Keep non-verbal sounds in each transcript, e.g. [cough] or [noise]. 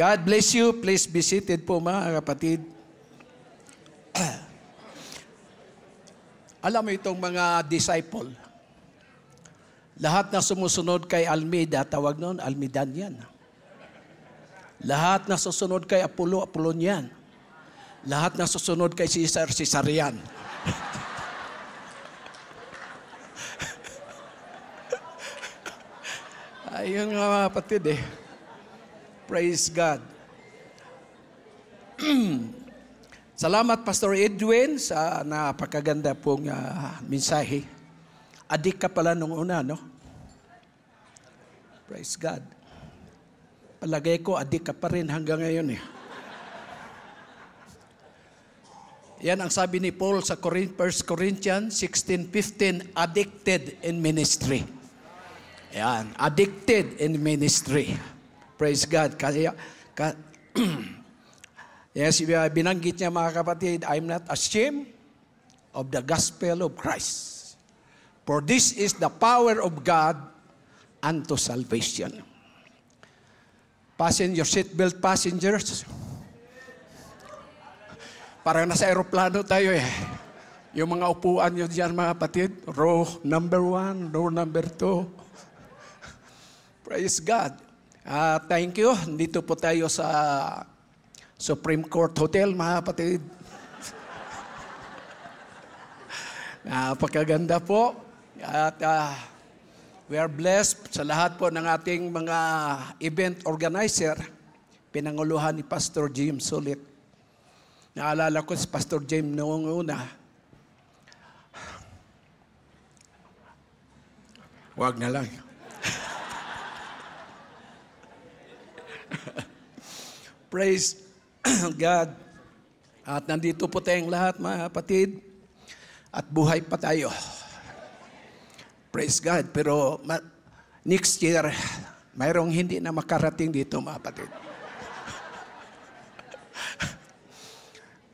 God bless you. Please be seated po mga kapatid. Alam mo itong mga disciple, lahat na sumusunod kay Almeida, tawag noon, Almidan yan. Lahat na susunod kay Apollo, Apollon yan. Lahat na susunod kay Caesar, Caesar yan. [laughs] Ayun nga mga kapatid eh. Praise God. [clears throat] Salamat Pastor Edwin sa napakaganda pong uh, mensahe. Adik ka pala nung una, no? Praise God. Palagay ko, adik ka pa rin hanggang ngayon eh. Yan ang sabi ni Paul sa 1 Corinthians 16.15, addicted in ministry. Yan, addicted in ministry. Praise God. Kasi ka, [clears throat] yes, binanggit niya mga kapatid, I'm not ashamed of the gospel of Christ. For this is the power of God unto salvation. Passenger, seatbelt passengers. [laughs] Parang nasa aeroplano tayo eh. Yung mga upuan nyo dyan mga kapatid, row number one, row number two. [laughs] Praise God. Uh, thank you. Dito po tayo sa Supreme Court Hotel, mga kapatid. [laughs] Napakaganda po. At uh, we are blessed sa lahat po ng ating mga event organizer. Pinanguluhan ni Pastor Jim Sulit. Naalala ko si Pastor Jim noong una. Wag na lang. [laughs] Praise [clears throat] God. At nandito po tayong lahat mga kapatid. At buhay pa tayo. Praise God. Pero ma- next year, mayroong hindi na makarating dito mga kapatid. [laughs]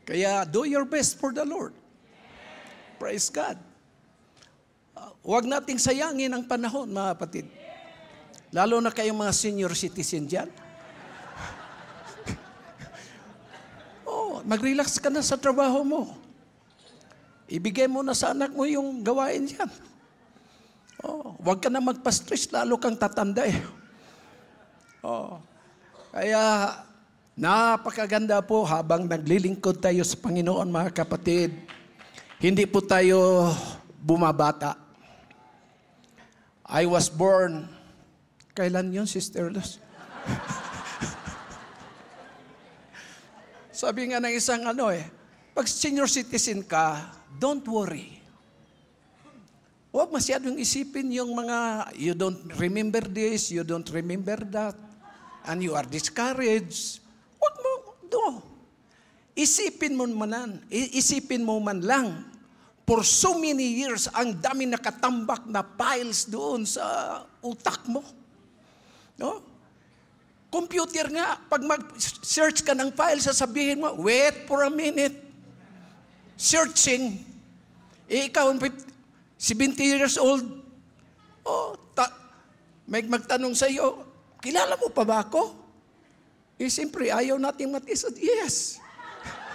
Kaya do your best for the Lord. Praise God. Uh, huwag nating sayangin ang panahon, mga kapatid. Lalo na kayong mga senior citizen dyan. Oo, mag-relax ka na sa trabaho mo. Ibigay mo na sa anak mo yung gawain yan. Oh, huwag ka na magpa-stress, lalo kang tatanda eh. Oh. Kaya, napakaganda po habang naglilingkod tayo sa Panginoon, mga kapatid. Hindi po tayo bumabata. I was born, kailan yun, Sister Luz? [laughs] Sabi nga ng isang ano eh, pag senior citizen ka, don't worry. Huwag masyadong isipin yung mga, you don't remember this, you don't remember that, and you are discouraged. Huwag mo, do. Isipin mo manan, isipin mo man lang. For so many years, ang dami nakatambak na piles doon sa utak mo. No? Computer nga, pag mag-search ka ng file, sasabihin mo, wait for a minute. Searching. Eh, ikaw, 70 years old, oh, ta- may magtanong sa iyo, kilala mo pa ba ako? Eh, siyempre, ayaw nating matisod. Yes.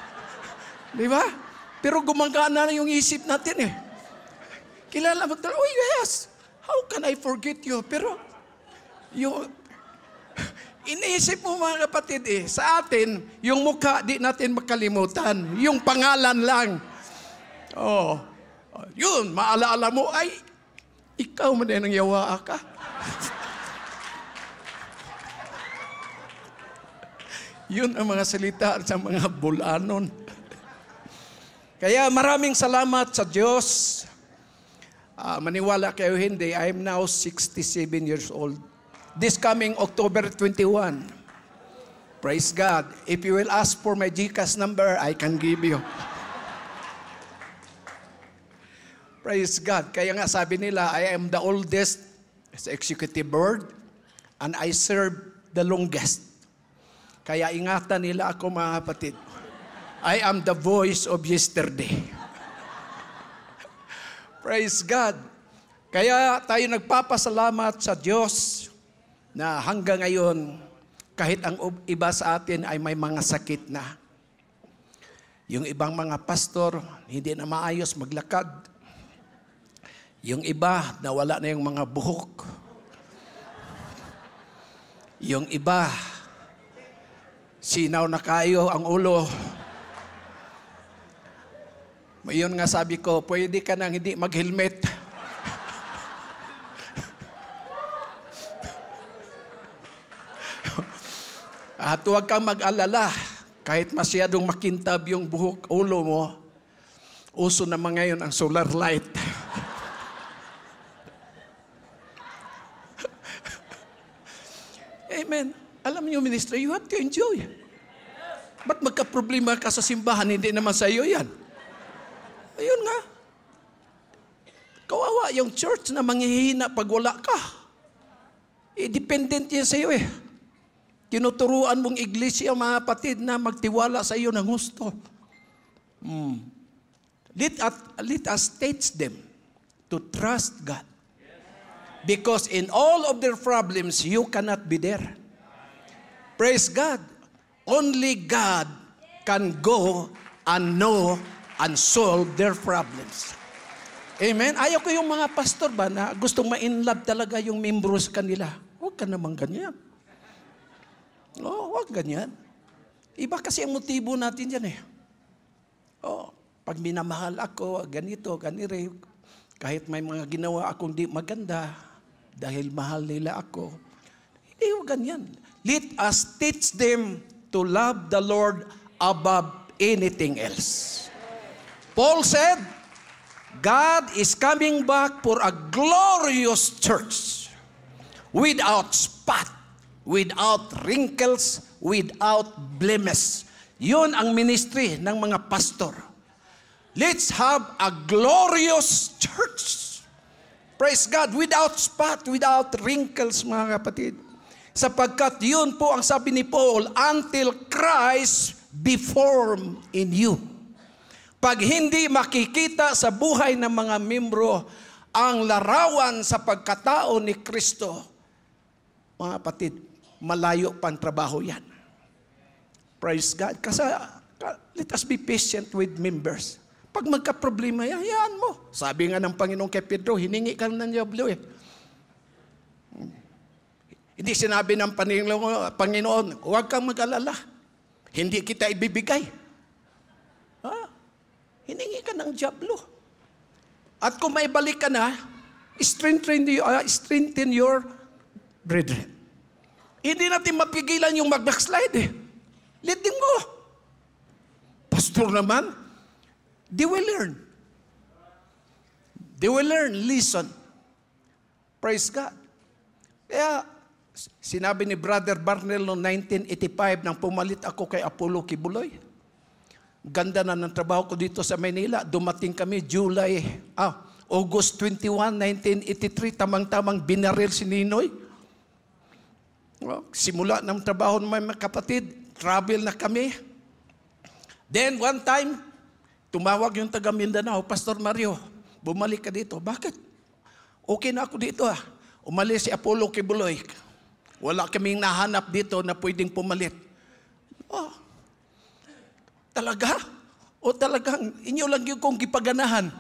[laughs] Di ba? Pero gumagana na yung isip natin eh. Kilala mo talaga, oh yes, how can I forget you? Pero, yung, [laughs] Iniisip mo mga kapatid eh, sa atin, yung mukha di natin makalimutan. Yung pangalan lang. Oh, oh yun, maalaala mo, ay, ikaw man ang yawa ka. [laughs] yun ang mga salita sa mga bulanon. Kaya maraming salamat sa Diyos. Uh, maniwala kayo hindi, I am now 67 years old this coming October 21. Praise God. If you will ask for my GCAS number, I can give you. Praise God. Kaya nga sabi nila, I am the oldest executive board and I serve the longest. Kaya ingatan nila ako mga kapatid. I am the voice of yesterday. Praise God. Kaya tayo nagpapasalamat sa Diyos na hanggang ngayon, kahit ang iba sa atin ay may mga sakit na. Yung ibang mga pastor, hindi na maayos maglakad. Yung iba, nawala na yung mga buhok. Yung iba, sinaw na kayo ang ulo. Yun nga sabi ko, pwede ka nang hindi maghelmet. helmet At huwag kang mag-alala, kahit masyadong makintab yung buhok ulo mo, uso na ngayon ang solar light. [laughs] Amen. Alam niyo, ministry, you have to enjoy. Ba't magka-problema ka sa simbahan? Hindi naman sa iyo yan. Ayun nga. Kawawa yung church na manghihina pag wala ka. Eh, dependent yan sa iyo eh. Tinuturuan mong iglesia, mga kapatid, na magtiwala sa iyo ng gusto. Hmm. Let, us, let us teach them to trust God. Because in all of their problems, you cannot be there. Praise God. Only God can go and know and solve their problems. Amen? Ayaw ko yung mga pastor ba na gustong ma-inlove talaga yung members kanila. Huwag ka naman ganyan. No, oh, wag ganyan. Iba kasi ang motibo natin yan eh. Oh, pag minamahal ako, ganito, ganire, kahit may mga ginawa akong di maganda, dahil mahal nila ako, hindi eh, ganyan. Let us teach them to love the Lord above anything else. Paul said, God is coming back for a glorious church without spot without wrinkles, without blemish. Yun ang ministry ng mga pastor. Let's have a glorious church. Praise God, without spot, without wrinkles, mga kapatid. Sapagkat yun po ang sabi ni Paul, until Christ be formed in you. Pag hindi makikita sa buhay ng mga membro ang larawan sa pagkatao ni Kristo, mga kapatid, malayo pang trabaho yan. Praise God. Kasi let us be patient with members. Pag magka-problema, hayaan mo. Sabi nga ng Panginoon kay Pedro, hiningi ka ng Diablo eh. Hindi sinabi ng Panginoon, huwag kang mag-alala. Hindi kita ibibigay. Ha? Hiningi ka ng Diablo. At kung may balik ka na, strengthen, uh, strengthen your brethren. Hindi natin mapigilan yung mag-backslide eh. Leading go. Pastor naman, they will learn. They will learn, listen. Praise God. Kaya, sinabi ni Brother Barnell noong 1985 nang pumalit ako kay Apollo Kibuloy. Ganda na ng trabaho ko dito sa Manila. Dumating kami July, ah, August 21, 1983, tamang-tamang binaril si Ninoy. No? Simula ng trabaho ng mga kapatid, travel na kami. Then one time, tumawag yung taga Mindanao, Pastor Mario, bumalik ka dito. Bakit? Okay na ako dito ah. Umalis si Apollo Kibuloy. Wala kaming nahanap dito na pwedeng pumalit. Oh, talaga? O talagang inyo lang yung kong gipaganahan?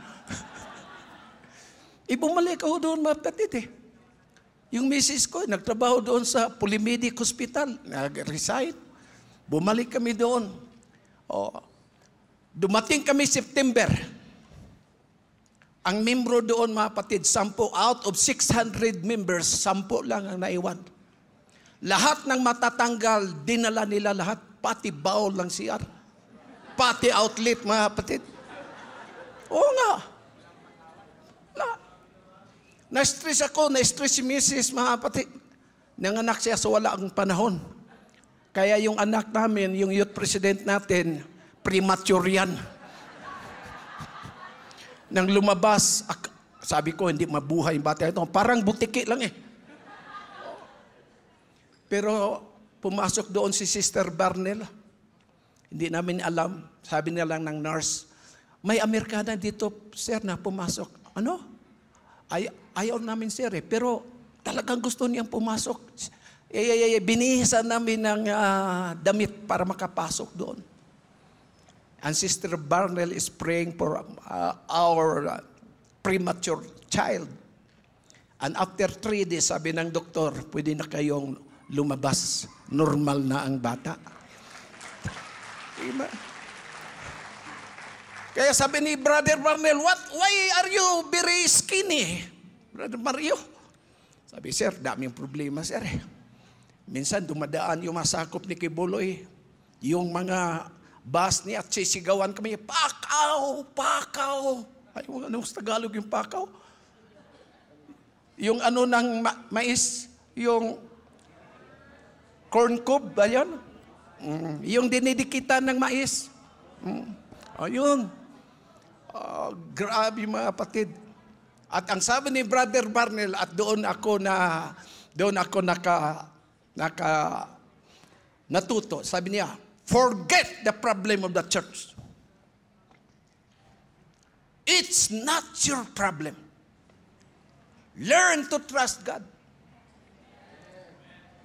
Ibumalik [laughs] eh, ako doon mga kapatid eh. Yung misis ko, nagtrabaho doon sa Polymedic Hospital. Nag-resign. Bumalik kami doon. O, dumating kami September. Ang membro doon, mga patid, sampo out of 600 members, sampo lang ang naiwan. Lahat ng matatanggal, dinala nila lahat. Pati bawl lang CR. Pati outlet, mga patid. Oo nga. Lahat. Na-stress ako, na-stress si Mrs. mga kapatid. Nanganak siya sa so wala ang panahon. Kaya yung anak namin, yung youth president natin, premature yan. Nang lumabas, sabi ko, hindi mabuhay yung bata ito. Parang butiki lang eh. Pero pumasok doon si Sister Barnell. Hindi namin alam. Sabi niya lang ng nurse, may Amerikana dito, sir, na pumasok. Ano? Ay, ayaw namin sir eh. Pero talagang gusto niyang pumasok. Eh, eh, eh, binihisan namin ng uh, damit para makapasok doon. And Sister Barnell is praying for uh, our uh, premature child. And after three days, sabi ng doktor, pwede na kayong lumabas. Normal na ang bata. Diba? Kaya sabi ni Brother Barnel, what, why are you very skinny? Brother Mario, sabi, sir, daming problema, sir. Eh. Minsan dumadaan yung masakop ni Kibuloy. Yung mga bus niya at sisigawan kami, pakaw, pakaw. Ay, ano sa Tagalog yung pakaw? Yung ano ng ma- mais, yung corn cob, ba yun? Mm, yung dinidikitan ng mais. Mm, ayun. Oh, grabe mga kapatid. At ang sabi ni Brother Barnell, at doon ako na, doon ako naka, naka, natuto. Sabi niya, forget the problem of the church. It's not your problem. Learn to trust God.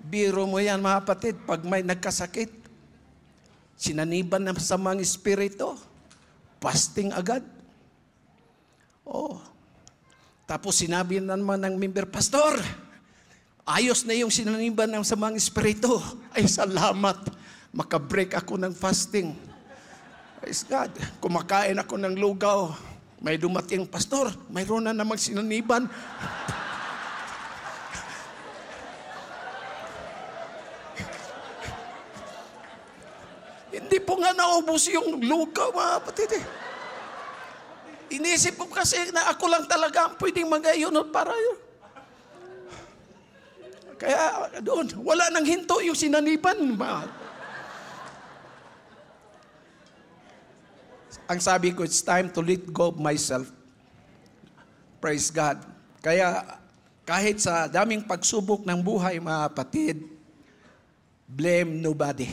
Biro mo yan mga kapatid, pag may nagkasakit, sinaniban na sa mga espiritu, fasting agad. Oh. Tapos sinabi na naman ng member, Pastor, ayos na yung sinanimba ng samang espiritu. [laughs] Ay, salamat. Makabreak ako ng fasting. Praise God. Kumakain ako ng lugaw. May dumating, Pastor, mayroon na namang sinaniban. [laughs] Hindi po nga naubos yung lugaw, mga patiti. Eh. Inisip ko kasi na ako lang talaga ang pwedeng magayunod para yun. Kaya doon, wala nang hinto yung sinaniban. ang sabi ko, it's time to let go of myself. Praise God. Kaya kahit sa daming pagsubok ng buhay, mga kapatid, blame nobody.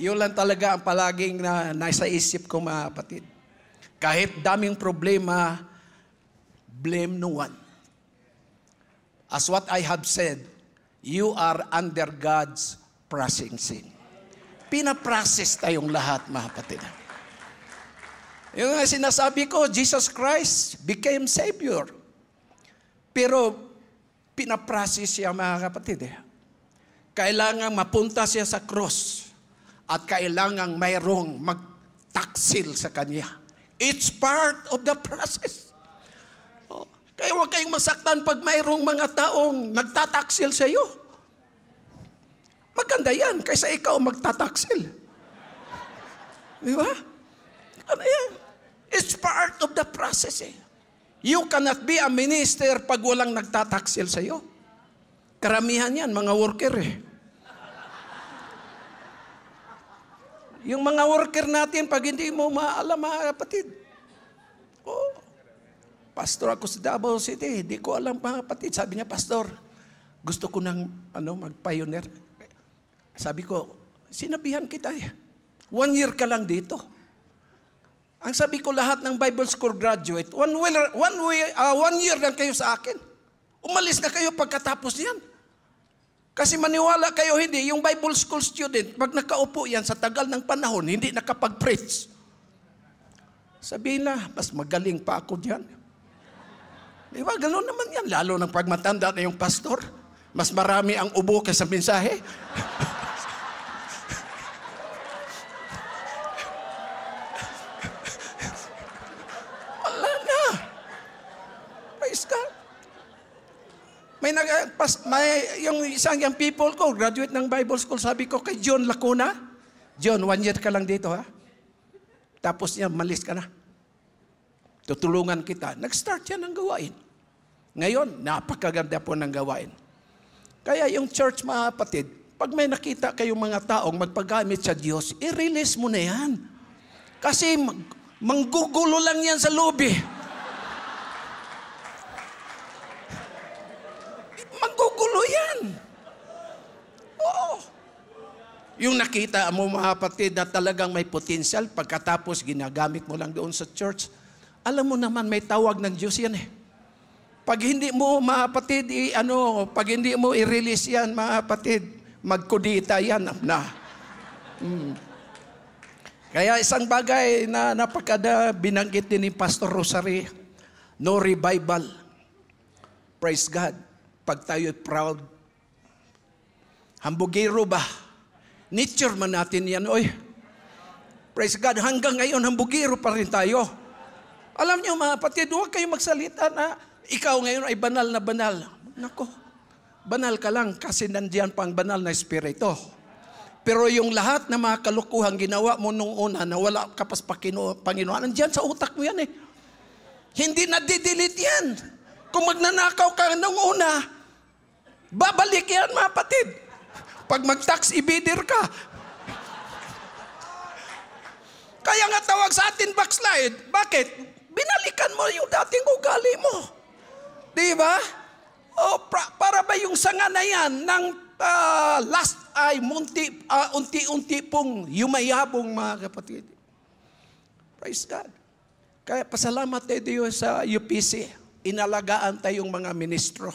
Yun lang talaga ang palaging na nasa isip ko, mga kapatid. Kahit daming problema, blame no one. As what I have said, you are under God's processing. Pinaprocess tayong lahat, mga kapatid. Yung nga sinasabi ko, Jesus Christ became Savior. Pero pinaprocess siya, mga kapatid. Eh. Kailangan mapunta siya sa cross at kailangan mayroong magtaksil sa kanya. It's part of the process. Oh. Kaya huwag kayong masaktan pag mayroong mga taong nagtataksil sa iyo. Maganda yan kaysa ikaw magtataksil. Di ba? Ano yan? It's part of the process eh. You cannot be a minister pag walang nagtataksil sa iyo. Karamihan yan, mga worker eh. Yung mga worker natin, pag hindi mo maalam, mga kapatid. Oh, pastor ako sa Davao City, hindi ko alam mga kapatid. Sabi niya, pastor, gusto ko nang ano, mag-pioneer. Sabi ko, sinabihan kita eh. One year ka lang dito. Ang sabi ko lahat ng Bible School graduate, one, way, one, way, uh, one year lang kayo sa akin. Umalis na kayo pagkatapos niyan. Kasi maniwala kayo, hindi, yung Bible school student, pag nakaupo yan sa tagal ng panahon, hindi nakapag-preach. Sabihin na, mas magaling pa ako diyan. Di ba? Ganun naman yan. Lalo ng pagmatanda na yung pastor. Mas marami ang ubo kaysa mensahe. [laughs] Pinag, ah, pas, may, yung isang yung people ko, graduate ng Bible school, sabi ko kay John Lacuna, John, one year ka lang dito ha. Tapos niya, malis ka na. Tutulungan kita. Nag-start yan ng gawain. Ngayon, napakaganda po ng gawain. Kaya yung church, mga kapatid, pag may nakita kayong mga taong magpagamit sa Diyos, i-release mo na yan. Kasi mag- manggugulo lang yan sa lobby. Manggugulo yan. Oo. Yung nakita mo mga kapatid na talagang may potential, pagkatapos ginagamit mo lang doon sa church, alam mo naman may tawag ng Diyos yan eh. Pag hindi mo mga kapatid, i, ano, pag hindi mo i-release yan mga kapatid, magkudita yan na. Mm. Kaya isang bagay na napakada binanggit din ni Pastor Rosary, no revival. Praise God pag tayo proud, hambugiro ba? Nature man natin yan, oy. Praise God, hanggang ngayon, hambugiro pa rin tayo. Alam niyo mga pati, huwag kayong magsalita na ikaw ngayon ay banal na banal. Nako, banal ka lang kasi nandiyan pang banal na espiritu. Pero yung lahat ng mga kalukuhang ginawa mo nung una na wala ka pa sa Panginoon, nandiyan sa utak mo yan eh. Hindi na didelete yan. Kung magnanakaw ka nung una, Babalik yan, mga patid. Pag mag-tax, ibidir ka. Kaya nga tawag sa atin backslide. Bakit? Binalikan mo yung dating ugali mo. Di ba? O, pra, para ba yung sanga na yan ng uh, last ay munti, uh, unti-unti pong yumayabong mga kapatid. Praise God. Kaya pasalamat tayo sa UPC. Inalagaan tayong mga ministro.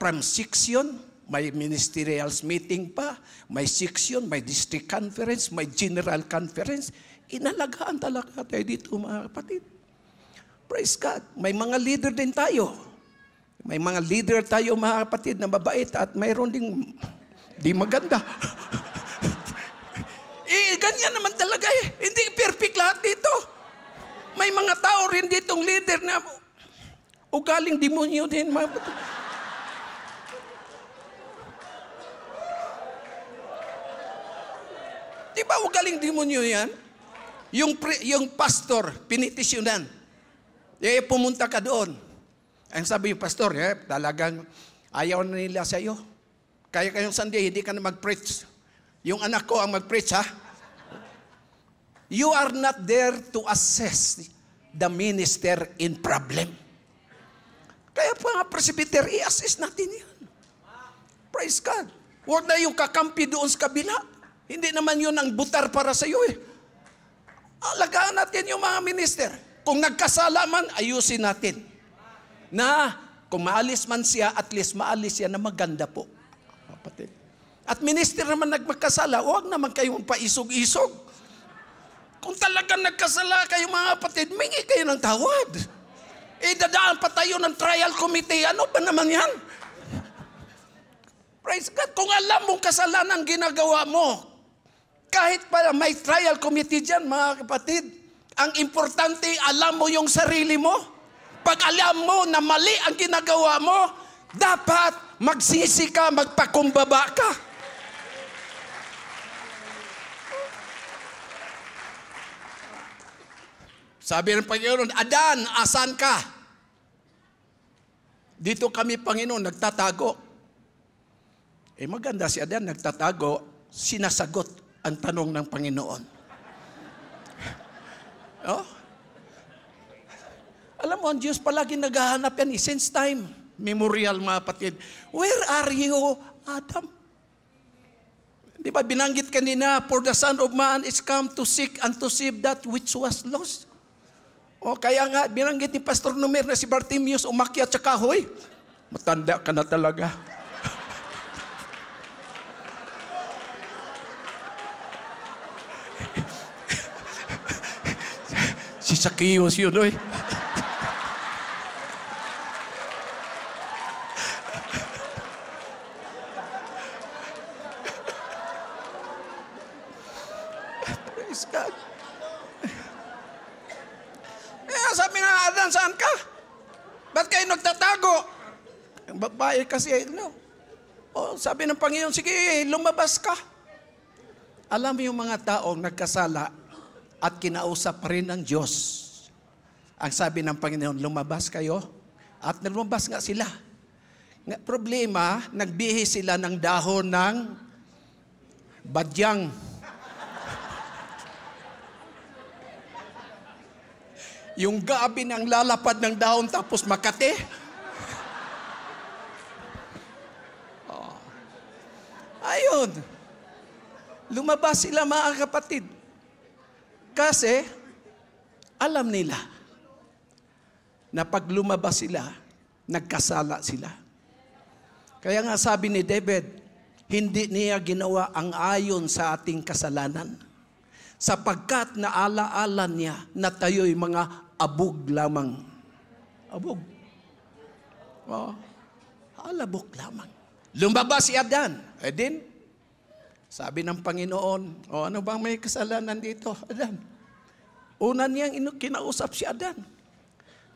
From section, may ministerials meeting pa, may section, may district conference, may general conference. Inalagaan talaga tayo dito mga kapatid. Praise God. May mga leader din tayo. May mga leader tayo mga kapatid na mabait at mayroon ding di maganda. [laughs] eh, ganyan naman talaga eh. Hindi perfect lahat dito. May mga tao rin ditong leader na ugaling demonyo din mga kapatid. di ba ugaling demonyo yan? Yung, pre, yung pastor, pinitisyonan. Eh, pumunta ka doon. Ang sabi yung pastor, eh, talagang ayaw na nila sa iyo. Kaya kayong Sunday, hindi ka na mag-preach. Yung anak ko ang mag-preach, ha? You are not there to assess the minister in problem. Kaya pa nga, presbyter, i-assess natin yan. Praise God. Huwag na yung kakampi doon sa kabila. Hindi naman yun ang butar para sa iyo eh. Alagaan natin yung mga minister. Kung nagkasala man, ayusin natin. Na kung maalis man siya, at least maalis siya na maganda po. Kapatid. At minister naman nagmagkasala, huwag naman kayong paisog-isog. Kung talagang nagkasala kayo mga kapatid, mingi kayo ng tawad. Eh, dadaan pa tayo ng trial committee. Ano ba naman yan? Praise God. Kung alam mong kasalanan ginagawa mo, kahit para may trial committee dyan, mga kapatid, ang importante, alam mo yung sarili mo. Pag alam mo na mali ang ginagawa mo, dapat magsisi ka, magpakumbaba ka. Sabi ng Panginoon, Adan, asan ka? Dito kami, Panginoon, nagtatago. Eh maganda si Adan, nagtatago, sinasagot ang tanong ng Panginoon. oh? Alam mo, ang Diyos palagi naghahanap yan. Eh, since time, memorial mga patid. Where are you, Adam? Di ba binanggit kanina, for the Son of Man is come to seek and to save that which was lost. O oh, kaya nga, binanggit ni Pastor Numer na si Bartimius umakyat sa kahoy. Matanda ka na talaga. Si Sakios yun, oy. Praise God. Kaya eh, sabi nga, Adan, saan ka? Ba't kayo nagtatago? Ang babae kasi, eh, no? Oh, sabi ng Panginoon, sige, lumabas ka. Alam mo yung mga taong nagkasala, at kinausap rin ng Diyos. Ang sabi ng Panginoon, lumabas kayo at lumabas nga sila. Problema, nagbihi sila ng dahon ng badyang. Yung gabi ng lalapad ng dahon tapos makate. oh. Ayun. Lumabas sila mga kapatid kasi, alam nila na pag lumabas sila, nagkasala sila. Kaya nga sabi ni David, hindi niya ginawa ang ayon sa ating kasalanan sapagkat naalaala niya na tayo'y mga abog lamang. Abog. Oh, alabok lamang. Lumabas si Adan. Eh din, sabi ng Panginoon, oh, ano bang may kasalanan dito, Adan? Una niyang inu- kinausap si Adan.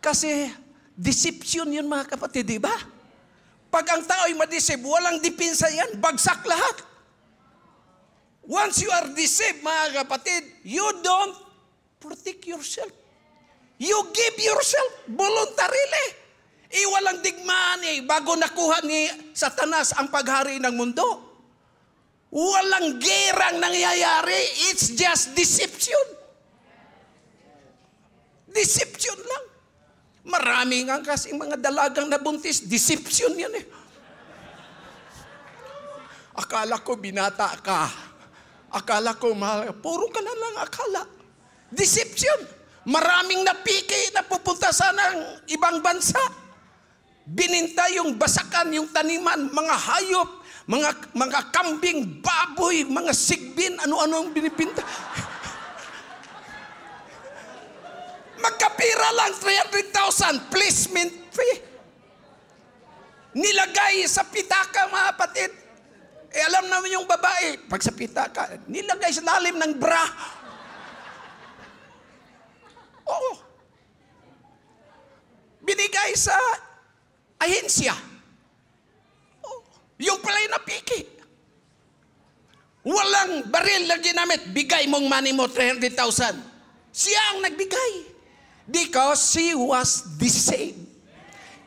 Kasi deception yun mga kapatid, di ba? Pag ang tao ay madeceive, walang dipinsa yan, bagsak lahat. Once you are deceived, mga kapatid, you don't protect yourself. You give yourself voluntarily. Eh, walang digmaan eh, bago nakuha ni Satanas ang paghari ng mundo. Walang gerang nangyayari. It's just deception. Deception lang. Marami nga kasing mga dalagang nabuntis, deception yan eh. Akala ko binata ka. Akala ko mahal Puro ka na lang akala. Deception. Maraming napiki na pupunta sana ng ibang bansa. Bininta yung basakan, yung taniman, mga hayop, mga, mga kambing, baboy, mga sigbin, ano-ano ang binipinta. Magkapira lang, 300,000 placement fee. Nilagay sa pitaka mga kapatid. Eh, alam naman yung babae, pag sa pitaka, nilagay sa lalim ng bra. Oo. Binigay sa ahensya. Oo. Yung pala'y napiki. Walang baril na ginamit, bigay mong money mo, 300,000. Siya ang nagbigay. Because he was the same.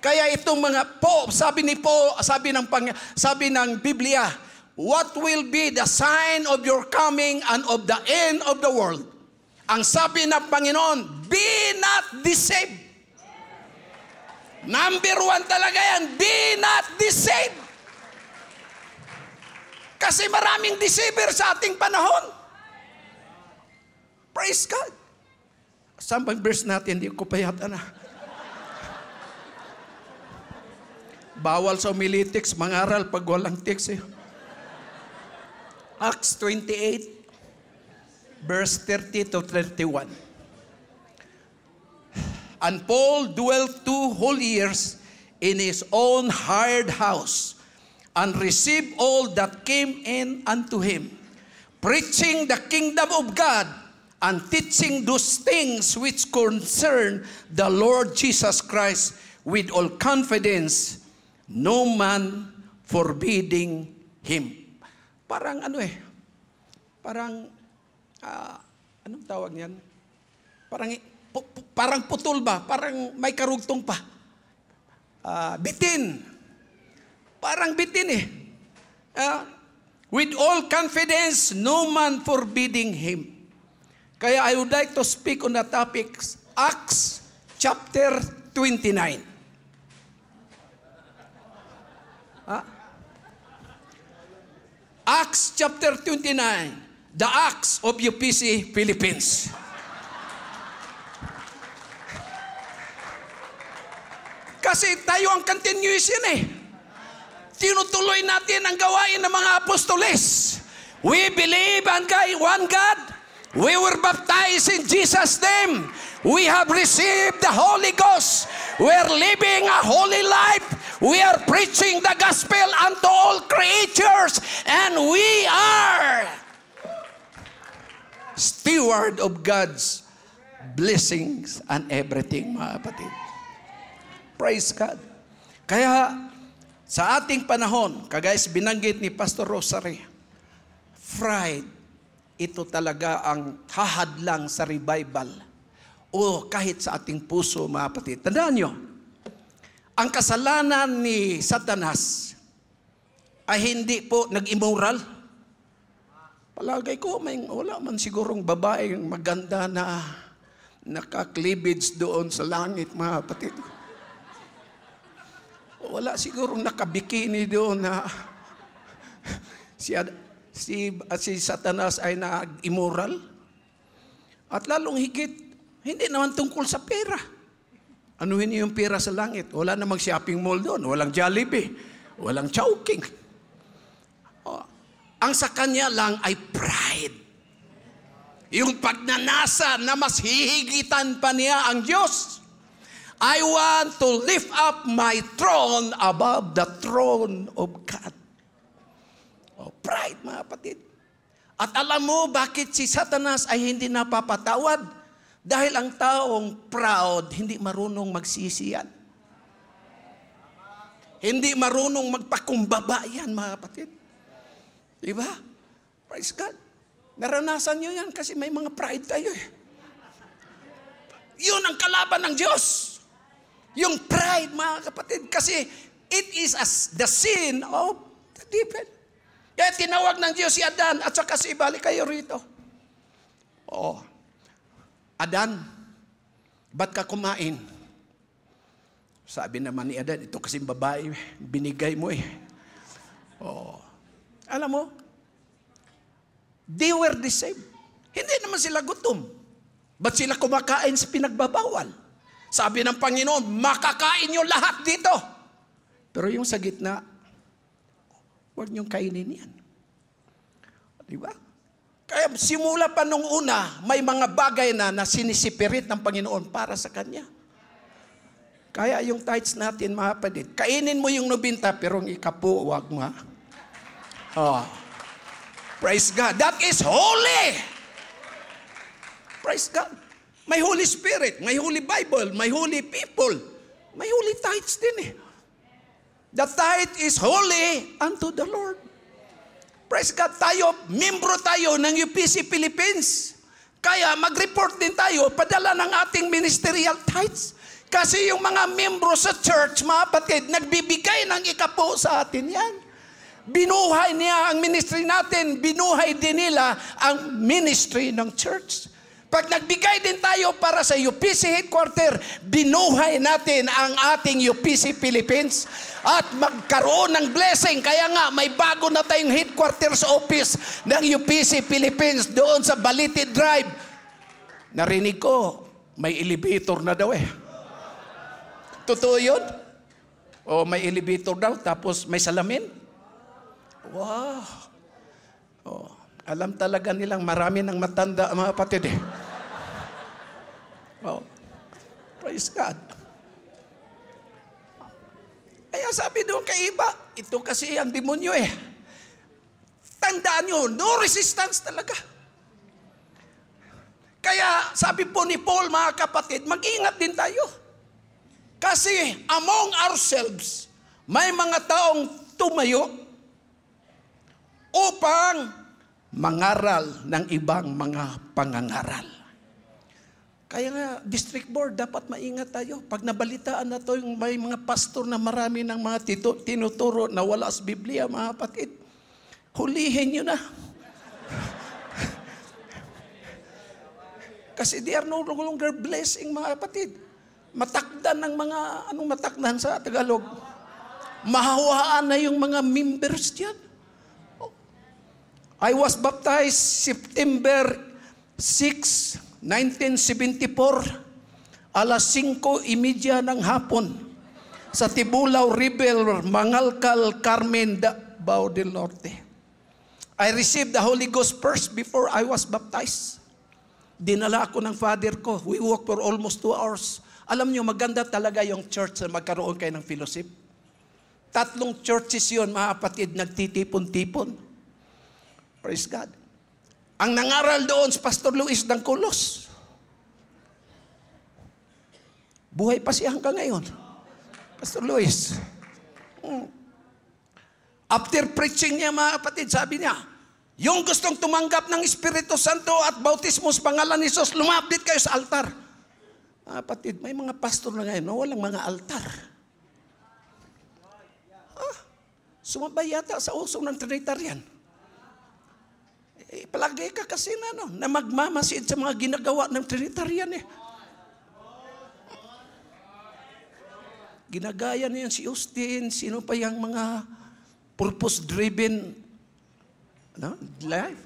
Kaya itong mga po, sabi ni po, sabi ng, pang, sabi ng Biblia, What will be the sign of your coming and of the end of the world? Ang sabi ng Panginoon, Be not deceived. Number one talaga yan, Be not deceived. Kasi maraming deceiver sa ating panahon. Praise God. Saan bang verse natin? Hindi ko pa yata na. Bawal sa homiletics, mangaral pag walang text eh. Acts 28, verse 30 to 31. And Paul dwelt two whole years in his own hired house and received all that came in unto him, preaching the kingdom of God and teaching those things which concern the Lord Jesus Christ with all confidence, no man forbidding him. Parang ano eh, parang, uh, anong tawag niyan? Parang, pu, pu, parang putol ba? Parang may karugtong pa. Uh, bitin. Parang bitin eh. Uh, with all confidence, no man forbidding him. Kaya I would like to speak on the topic Acts chapter 29. Huh? Acts chapter 29, the Acts of UPC Philippines. Kasi tayo ang continuation eh. Tinutuloy natin ang gawain ng mga apostoles. We believe on one God, We were baptized in Jesus' name. We have received the Holy Ghost. We are living a holy life. We are preaching the gospel unto all creatures. And we are steward of God's blessings and everything, mga kapatid. Praise God. Kaya sa ating panahon, kagaya binanggit ni Pastor Rosary, fried ito talaga ang hahadlang sa revival o kahit sa ating puso, mga patid. Tandaan nyo, ang kasalanan ni Satanas ay hindi po nag-immoral. Palagay ko, may, wala man sigurong babae maganda na nakaklibage doon sa langit, mga patid. Wala sigurong nakabikini doon na [laughs] si si, at ah, si Satanas ay nag-immoral. At lalong higit, hindi naman tungkol sa pera. Anuhin niyo yung pera sa langit. Wala namang shopping mall doon. Walang Jollibee. Walang Chowking. Oh. Ang sa kanya lang ay pride. Yung pagnanasa na mas hihigitan pa niya ang Diyos. I want to lift up my throne above the throne of God. Pride, mga kapatid. At alam mo bakit si Satanas ay hindi napapatawad? Dahil ang taong proud, hindi marunong magsisiyan. Hindi marunong magpakumbaba yan, mga kapatid. Diba? Praise God. Naranasan nyo yan kasi may mga pride tayo eh. Yun ang kalaban ng Diyos. Yung pride, mga kapatid. Kasi it is as the sin of the devil. Kaya tinawag ng Diyos si Adan at saka si Ibalik kayo rito. Oo. Adan, ba't ka kumain? Sabi naman ni Adan, ito kasing babae, binigay mo eh. Oo. Alam mo, they were the same. Hindi naman sila gutom. Ba't sila kumakain sa pinagbabawal? Sabi ng Panginoon, makakain yung lahat dito. Pero yung sa gitna, Huwag niyong kainin yan. Di ba? Kaya simula pa nung una, may mga bagay na na sinisipirit ng Panginoon para sa Kanya. Kaya yung tithes natin, mga kapatid, kainin mo yung nubinta, pero ang ikapo, huwag mo Oh. Praise God. That is holy! Praise God. May Holy Spirit, may Holy Bible, may Holy people, may Holy tithes din eh. The tithe is holy unto the Lord. Praise God, tayo, membro tayo ng UPC Philippines. Kaya mag-report din tayo, padala ng ating ministerial tithes. Kasi yung mga membro sa church, mga patid, nagbibigay ng ikapo sa atin yan. Binuhay niya ang ministry natin, binuhay din nila ang ministry ng church. Pag nagbigay din tayo para sa UPC headquarter, binuhay natin ang ating UPC Philippines at magkaroon ng blessing. Kaya nga, may bago na tayong headquarters office ng UPC Philippines doon sa Baliti Drive. Narinig ko, may elevator na daw eh. Totoo yun? O may elevator daw, tapos may salamin? Wow! Alam talaga nilang marami ng matanda, mga patid eh. Oh. Praise God. Kaya sabi doon kay iba, ito kasi ang demonyo eh. Tandaan nyo, no resistance talaga. Kaya sabi po ni Paul, mga kapatid, mag-ingat din tayo. Kasi among ourselves, may mga taong tumayo upang mangaral ng ibang mga pangangaral. Kaya nga, district board, dapat maingat tayo. Pag nabalitaan na to, yung may mga pastor na marami ng mga tito, tinuturo na wala sa Biblia, mga kapatid, hulihin nyo na. [laughs] Kasi they are no longer blessing, mga kapatid. Matakdan ng mga, anong matakdan sa Tagalog? Mahawaan na yung mga members diyan. I was baptized September 6, 1974, alas 5.30 ng hapon sa Tibulaw River, Mangalcal, Carmen, Davao del Norte. I received the Holy Ghost first before I was baptized. Dinala ako ng father ko. We walked for almost two hours. Alam niyo, maganda talaga yung church na magkaroon kayo ng fellowship. Tatlong churches yon mga kapatid, nagtitipon-tipon. Praise God. Ang nangaral doon si Pastor Luis ng Dangkulos. Buhay pa siya hanggang ngayon. Pastor Luis. Hmm. After preaching niya mga kapatid, sabi niya, yung gustong tumanggap ng Espiritu Santo at bautismo sa pangalan ni Jesus, lumapit kayo sa altar. Mga kapatid, may mga pastor na ngayon na walang mga altar. Ah, sumabay yata sa uso ng Trinitarian. Eh, palagi ka kasi na, no, na magmamasid sa mga ginagawa ng Trinitarian eh. Ginagaya na yan si Austin, sino pa yung mga purpose-driven no, life?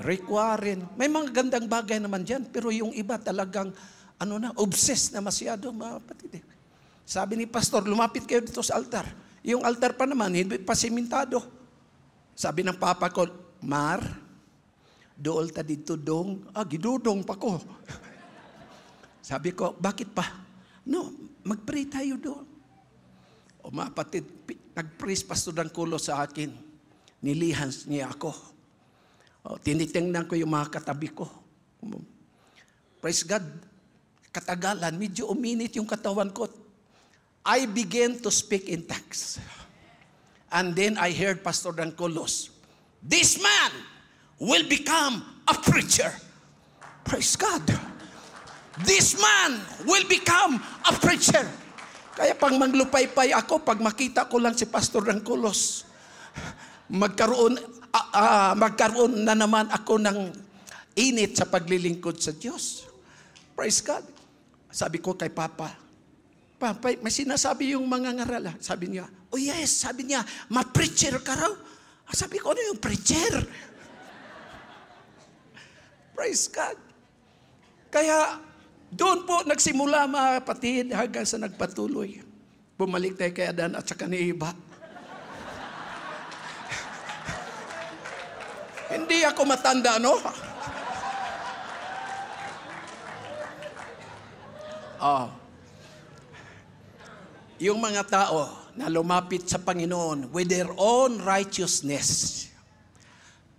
Requiring. May mga gandang bagay naman dyan, pero yung iba talagang ano na, obsessed na masyado, mga patid. Eh. Sabi ni Pastor, lumapit kayo dito sa altar. Yung altar pa naman, hindi pa simentado. Sabi ng Papa ko, Mar, dool ta dito dong, ah, gidudong pa ko. Sabi ko, bakit pa? No, mag-pray tayo doon. O mapatid, nag-praise pastor ng kulo sa akin. Nilihans niya ako. O, tinitingnan ko yung mga katabi ko. Um, praise God, katagalan, medyo uminit yung katawan ko. I began to speak in tongues. And then I heard Pastor Dan Colos, This man will become a preacher. Praise God. This man will become a preacher. Kaya pang manglupay-pay ako, pag makita ko lang si Pastor Rangkulos, magkaroon, uh, uh, magkaroon na naman ako ng init sa paglilingkod sa Diyos. Praise God. Sabi ko kay Papa, Papa, may sinasabi yung mga ngarala. Ah. Sabi niya, oh yes, sabi niya, ma-preacher ka raw. Ah, sabi ko, ano yung preacher? Praise God. Kaya doon po nagsimula mga kapatid hanggang sa nagpatuloy. Bumalik tayo kay Adan at saka ni Iba. [laughs] Hindi ako matanda, no? oh. Yung mga tao na lumapit sa Panginoon with their own righteousness,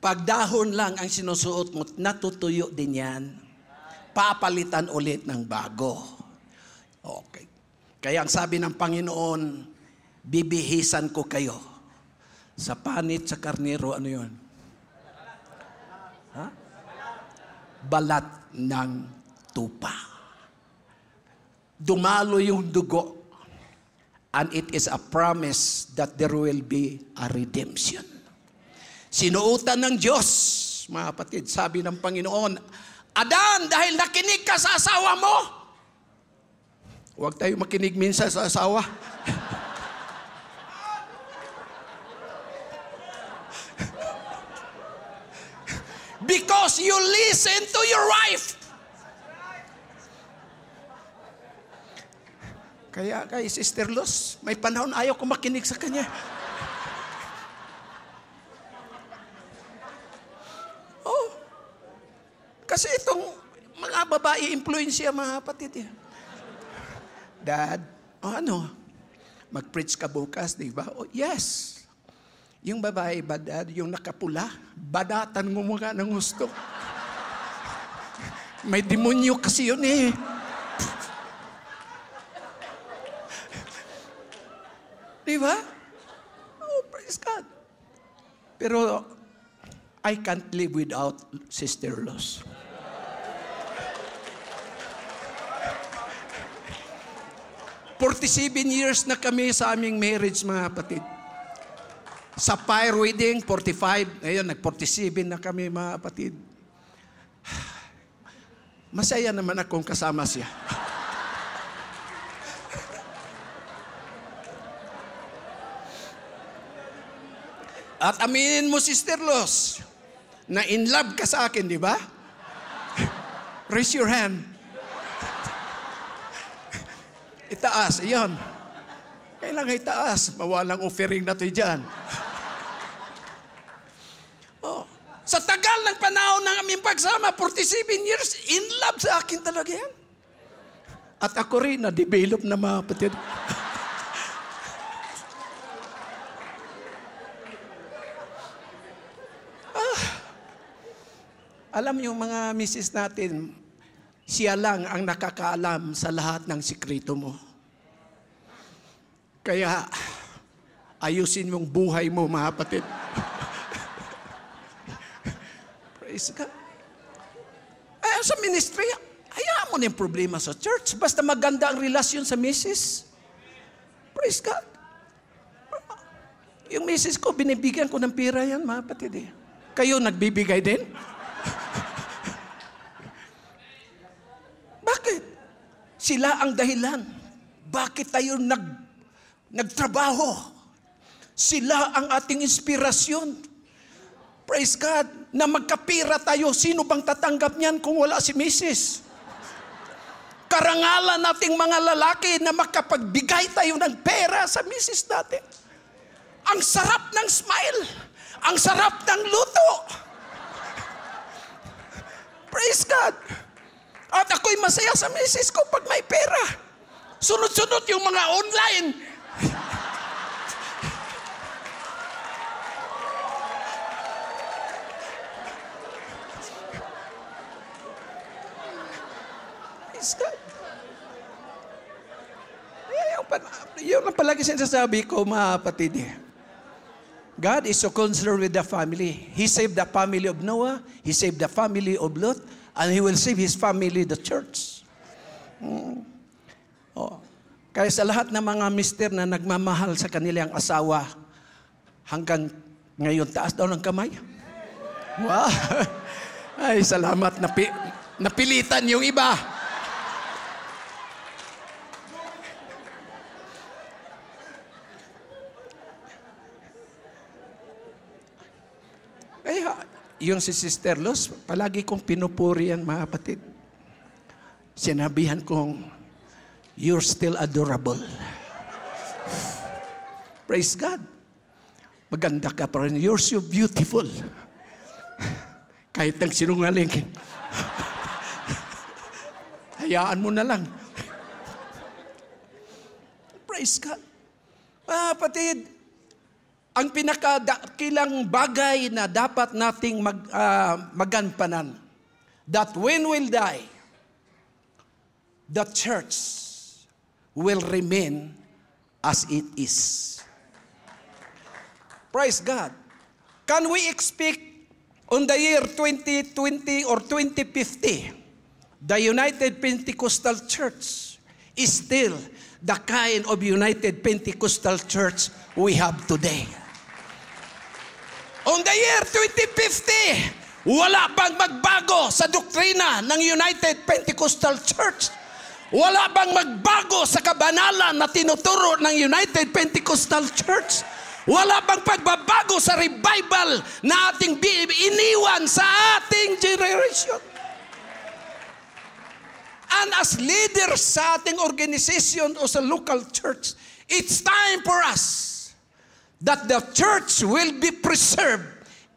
Pagdahon lang ang sinusuot mo, natutuyo din yan. Papalitan ulit ng bago. Okay. Kaya ang sabi ng Panginoon, bibihisan ko kayo. Sa panit, sa karnero, ano yun? Ha? Balat ng tupa. Dumalo yung dugo. And it is a promise that there will be a redemption. Sinuutan ng Diyos, mga kapatid, sabi ng Panginoon, Adan, dahil nakinig ka sa asawa mo, huwag tayo makinig minsan sa asawa. [laughs] Because you listen to your wife. Kaya kay Sister Luz, may panahon ayaw ko makinig sa kanya. Oh. Kasi itong mga babae influensya, mga kapatid. Yan. Eh. Dad, oh, ano? Mag-preach ka bukas, di ba? Oh, yes. Yung babae, ba, dad? yung nakapula, badatan mo mga ng gusto. May demonyo kasi yun eh. di ba? Oh, praise God. Pero I can't live without Sister Luz. Forty-seven years na kami sa aming marriage, mga kapatid. Sa fire wedding, 45. Ngayon, nag-47 na kami, mga kapatid. Masaya naman akong kasama siya. At aminin mo, Sister Loss, na in love ka sa akin, di ba? Raise your hand. Itaas, iyon. Kailangan itaas. Mawalang offering na to dyan. oh. Sa tagal ng panahon ng aming pagsama, 47 years, in love sa akin talaga yan. At ako rin, na-develop na mga patid. Alam yung mga misis natin, siya lang ang nakakaalam sa lahat ng sikrito mo. Kaya, ayusin mong buhay mo, mga kapatid. [laughs] Praise God. Ayaw eh, sa ministry, hayaan mo na yung problema sa church. Basta maganda ang relasyon sa misis. Praise God. Yung misis ko, binibigyan ko ng pira yan, mga kapatid. Eh. Kayo, nagbibigay din? Sila ang dahilan. Bakit tayo nag, nagtrabaho? Sila ang ating inspirasyon. Praise God, na magkapira tayo, sino bang tatanggap niyan kung wala si Mrs.? Karangalan nating mga lalaki na makapagbigay tayo ng pera sa Mrs. natin. Ang sarap ng smile. Ang sarap ng luto. Praise God. At ako'y masaya sa misis ko pag may pera. Sunod-sunod yung mga online. [laughs] Praise God. Eh, yung, yun ang palagi sinasabi ko, mga kapatid. Eh, God is so concerned with the family. He saved the family of Noah. He saved the family of Lot and he will save his family, the church. Mm. Oh. Kaya sa lahat ng mga mister na nagmamahal sa kanilang asawa, hanggang ngayon, taas daw ng kamay. Wow! [laughs] Ay, salamat. Napi napilitan yung iba. yung si Sister Luz, palagi kong pinupuri yan, mga kapatid. Sinabihan kong, you're still adorable. [laughs] Praise God. Maganda ka pa rin. You're so beautiful. [laughs] Kahit ang sinungaling. [laughs] Hayaan mo na lang. Praise God. Mga kapatid, ang pinakakilang bagay na dapat nating mag, uh, maganpanan. That when we'll die, the church will remain as it is. Praise God. Can we expect on the year 2020 or 2050, the United Pentecostal Church is still the kind of United Pentecostal Church we have today? On the year 2050, wala bang magbago sa doktrina ng United Pentecostal Church? Wala bang magbago sa kabanalan na tinuturo ng United Pentecostal Church? Wala bang pagbabago sa revival na ating iniwan sa ating generation? And as leaders sa ating organization o sa local church, it's time for us that the church will be preserved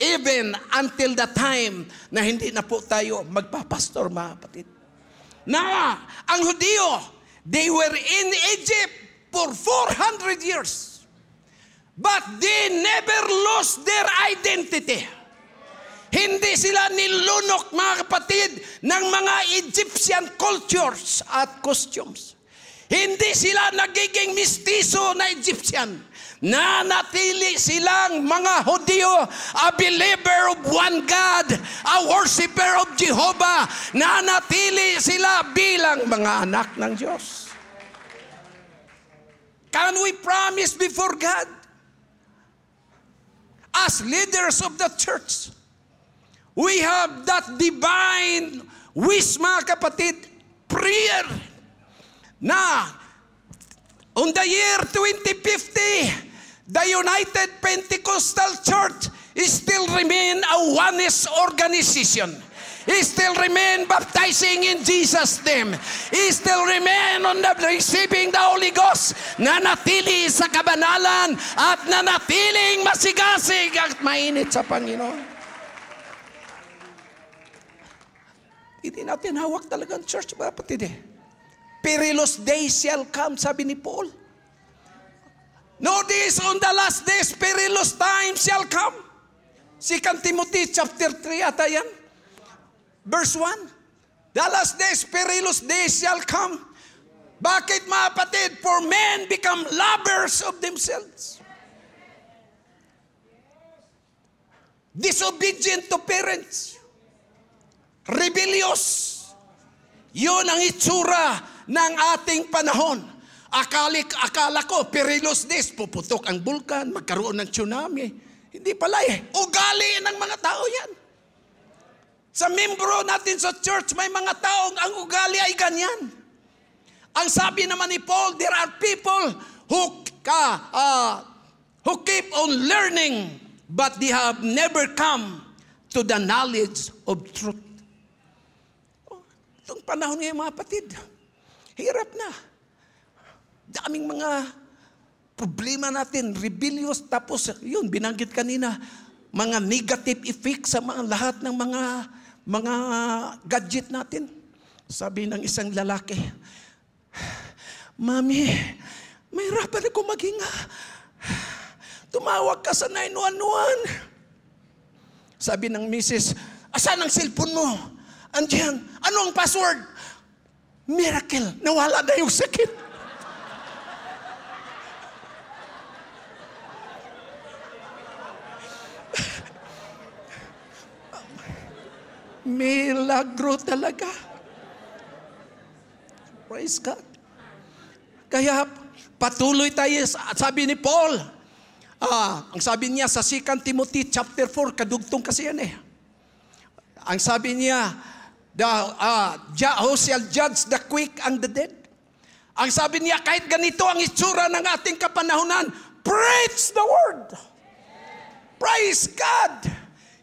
even until the time na hindi na po tayo magpapastor, mga kapatid. Na ang Hudiyo, they were in Egypt for 400 years. But they never lost their identity. Hindi sila nilunok, mga kapatid, ng mga Egyptian cultures at costumes. Hindi sila nagiging mistiso na Egyptian nanatili silang mga Hudyo, a believer of one God, a worshiper of Jehovah, nanatili sila bilang mga anak ng Diyos. Can we promise before God? As leaders of the church, we have that divine wish, mga kapatid, prayer na on the year 2050, the United Pentecostal Church still remain a oneness organization. He still remain baptizing in Jesus' name. He still remain on the receiving the Holy Ghost. na natili sa kabanalan at na nanatiling masigasig at mainit sa Panginoon. Hindi natin hawak talaga ang church, kapatid eh. Perilous day shall come, sabi ni Paul. Notice on the last days, perilous time shall come. Second Timothy chapter 3 ata yan. Verse 1. The last days, perilous days shall come. Bakit mga patid? For men become lovers of themselves. Disobedient to parents. Rebellious. Yun ang itsura ng ating panahon. Akalik, akala ko, Perilos this, puputok ang bulkan, magkaroon ng tsunami. Hindi pala eh. Ugali ng mga tao yan. Sa membro natin sa church, may mga taong ang ugali ay ganyan. Ang sabi naman ni Paul, there are people who, uh, uh, who keep on learning but they have never come to the knowledge of truth. Oh, itong panahon ngayon mga patid, hirap na. Daming mga problema natin, rebellious, tapos yun, binanggit kanina, mga negative effects sa mga lahat ng mga mga gadget natin. Sabi ng isang lalaki, Mami, may rapan ako maghinga. Tumawag ka sa 911. Sabi ng misis, asan ang cellphone mo? Andiyan, ano ang password? Miracle, nawala na yung sakit. Milagro talaga. Praise God. Kaya patuloy tayo, sabi ni Paul, ah, ang sabi niya sa 2 Timothy chapter 4, kadugtong kasi yan eh. Ang sabi niya, the, ah, who shall judge the quick and the dead? Ang sabi niya, kahit ganito ang itsura ng ating kapanahonan, preach the word. Praise God.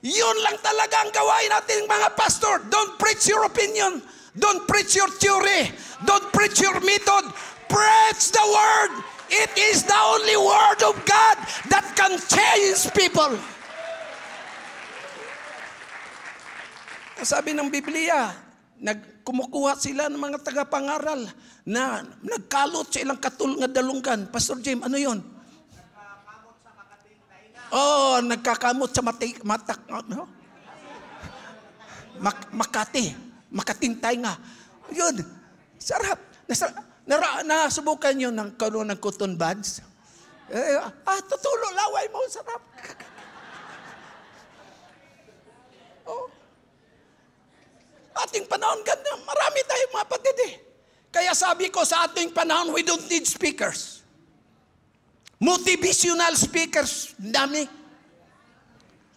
Yun lang talaga ang gawain natin mga pastor. Don't preach your opinion. Don't preach your theory. Don't preach your method. Preach the word. It is the only word of God that can change people. Sabi ng Biblia, nagkumukuha sila ng mga tagapangaral na nagkalot sa ilang katul nga dalunggan. Pastor James, ano yon? Oh, nagkakamot sa mati, mata, ah, no? Mak, Makati. Makatintay nga. Yun. Sarap. Nasa, nasubukan yun ng kanon ng cotton buds. Eh, ah, tutulo, laway mo, sarap. [laughs] oh. Ating panahon, ganda. Marami tayong mapatid eh. Kaya sabi ko sa ating panahon, we don't need speakers. Motivational speakers, dami.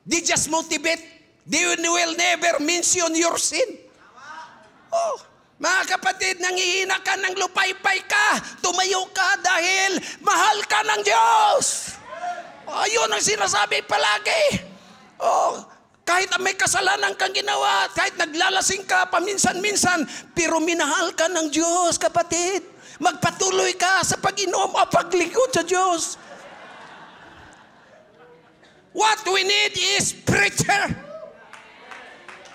They just motivate. They will never mention your sin. Oh, mga kapatid, nangihina ka ng lupaypay ka, tumayo ka dahil mahal ka ng Diyos. Oh, ang sinasabi palagi. Oh, kahit may kasalanan kang ginawa, kahit naglalasing ka paminsan-minsan, pero minahal ka ng Diyos, kapatid. Magpatuloy ka sa pag-inom o paglikod sa Diyos. What we need is preacher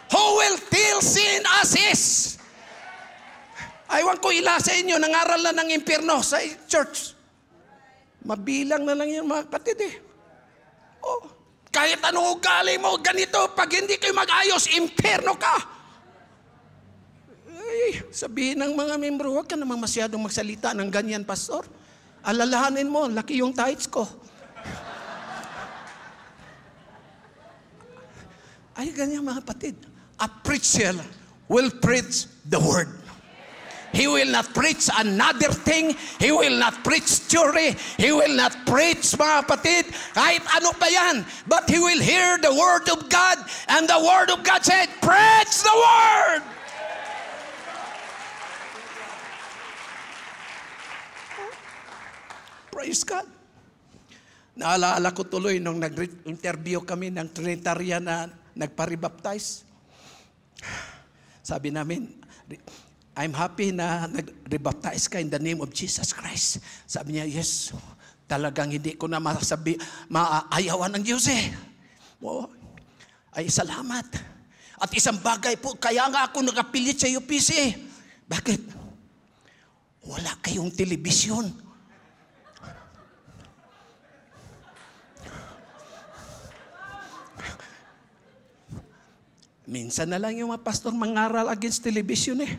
who will tell sin as is. Aywan ko ila sa inyo, nangaral na ng impyerno sa church. Mabilang na lang yun mga kapatid eh. Oh, kahit anong ugali mo, ganito, pag hindi kayo mag-ayos, impyerno ka. Sabihin ng mga membro, huwag ka namang masyadong magsalita ng ganyan, pastor. Alalahanin mo, laki yung tights ko. Ay, ganyan mga kapatid. A preacher will preach the word. He will not preach another thing. He will not preach theory. He will not preach, mga kapatid, kahit ano pa yan. But he will hear the word of God. And the word of God said, preach the word! Praise God. Naalala ko tuloy nung nag-interview kami ng Trinitarian na nagpa-rebaptize. Sabi namin, I'm happy na nag-rebaptize ka in the name of Jesus Christ. Sabi niya, yes, talagang hindi ko na masabi, maaayawan ng Diyos eh. Oh, ay salamat. At isang bagay po, kaya nga ako nakapilit sa UPC. Bakit? Wala kayong telebisyon. Minsan na lang yung mga pastor mangaral against television eh.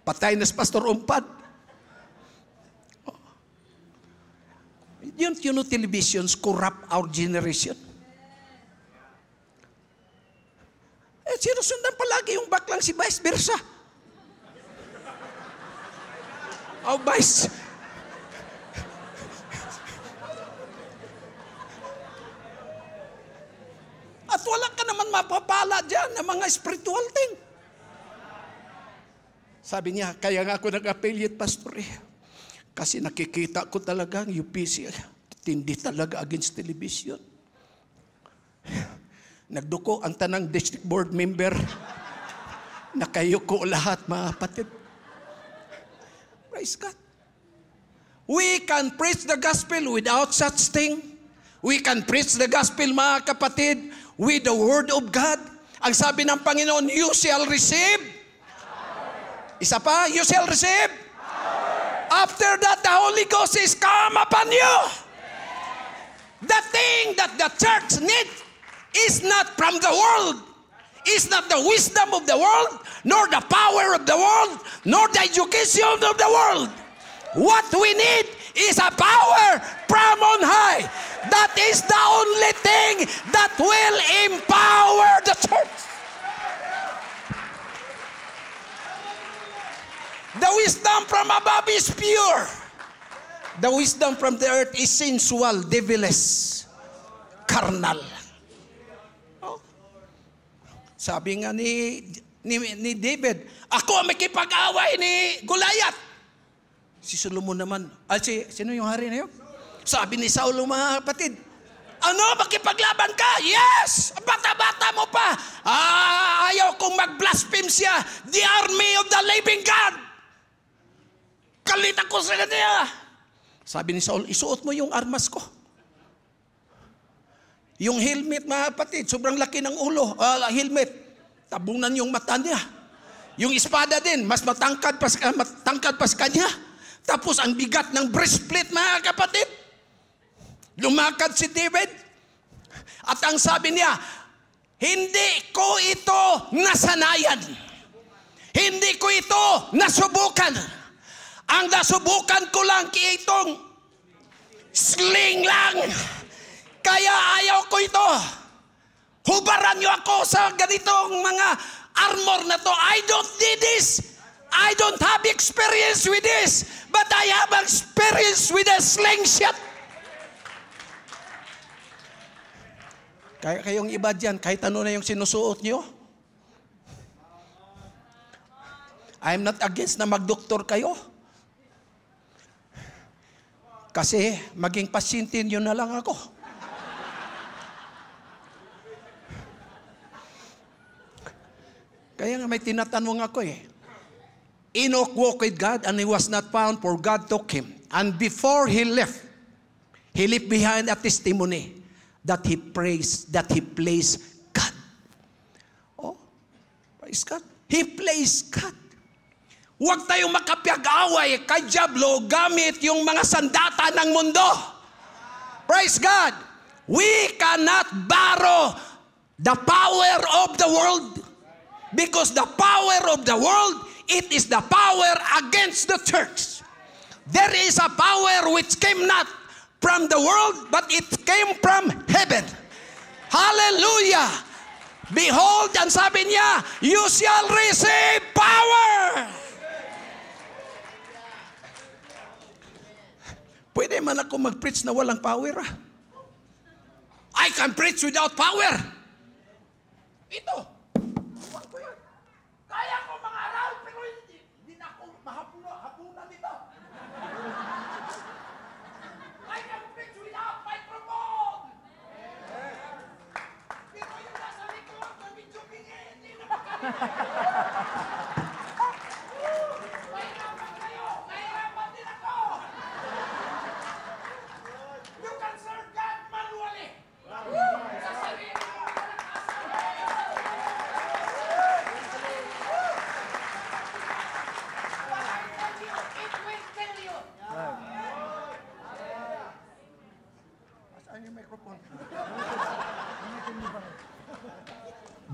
Patay na si Pastor Umpad. Oh. Yun, you know, televisions corrupt our generation. Eh, sinusundan palagi yung baklang si vice versa. Oh, vice, At wala ka naman mapapala dyan ng mga spiritual thing. Sabi niya, kaya nga ako nag-affiliate pastor eh. Kasi nakikita ko talaga ang UPC. Tindi talaga against television. Nagduko ang tanang district board member. [laughs] Nakayuko lahat mga kapatid. Praise God. We can preach the gospel without such thing. We can preach the gospel, mga kapatid, with the Word of God. Ang sabi ng Panginoon, you shall receive. Power. Isa pa, you shall receive. Power. After that, the Holy Ghost is come upon you. Yes. The thing that the church need is not from the world. Is not the wisdom of the world, nor the power of the world, nor the education of the world. What we need is a power from on high. That is the only thing that will empower the church. The wisdom from above is pure. The wisdom from the earth is sensual, devilish, carnal. Oh. Sabi nga ni, ni, ni David, ako ang makipag-away ni Goliath. Si Solomon naman, ah, si, sino yung hari na yun? Sabi ni Saul, mga kapatid, ano, makipaglaban ka? Yes! Bata-bata mo pa. Ah, ayaw kong mag siya. The army of the living God. Kalit ako sa kanya. Sabi ni Saul, isuot mo yung armas ko. Yung helmet, mga kapatid, sobrang laki ng ulo. Uh, helmet, tabunan yung mata niya. Yung espada din, mas matangkad pa, ah, matangkad pa sa kanya. Tapos ang bigat ng breastplate, mga kapatid. Lumakad si David. At ang sabi niya, hindi ko ito nasanayan. Hindi ko ito nasubukan. Ang nasubukan ko lang itong sling lang. Kaya ayaw ko ito. Hubaran niyo ako sa ganitong mga armor na to. I don't need this. I don't have experience with this, but I have experience with a slingshot. Kaya kayong iba dyan, kahit ano na yung sinusuot nyo. I'm not against na magdoktor kayo. Kasi maging pasyente nyo na lang ako. Kaya nga may tinatanong ako eh. Enoch walked with God and he was not found for God took him. And before he left, he left behind a testimony that he praised, that he praised God. Oh, praise God. He praised God. Huwag tayong makapag-away kay Diablo gamit yung mga sandata ng mundo. Praise God. We cannot borrow the power of the world because the power of the world It is the power against the church. There is a power which came not from the world, but it came from heaven. Hallelujah! Behold, ang sabi niya, you shall receive power! Pwede man ako mag-preach na walang power. Ah. I can preach without power. Ito.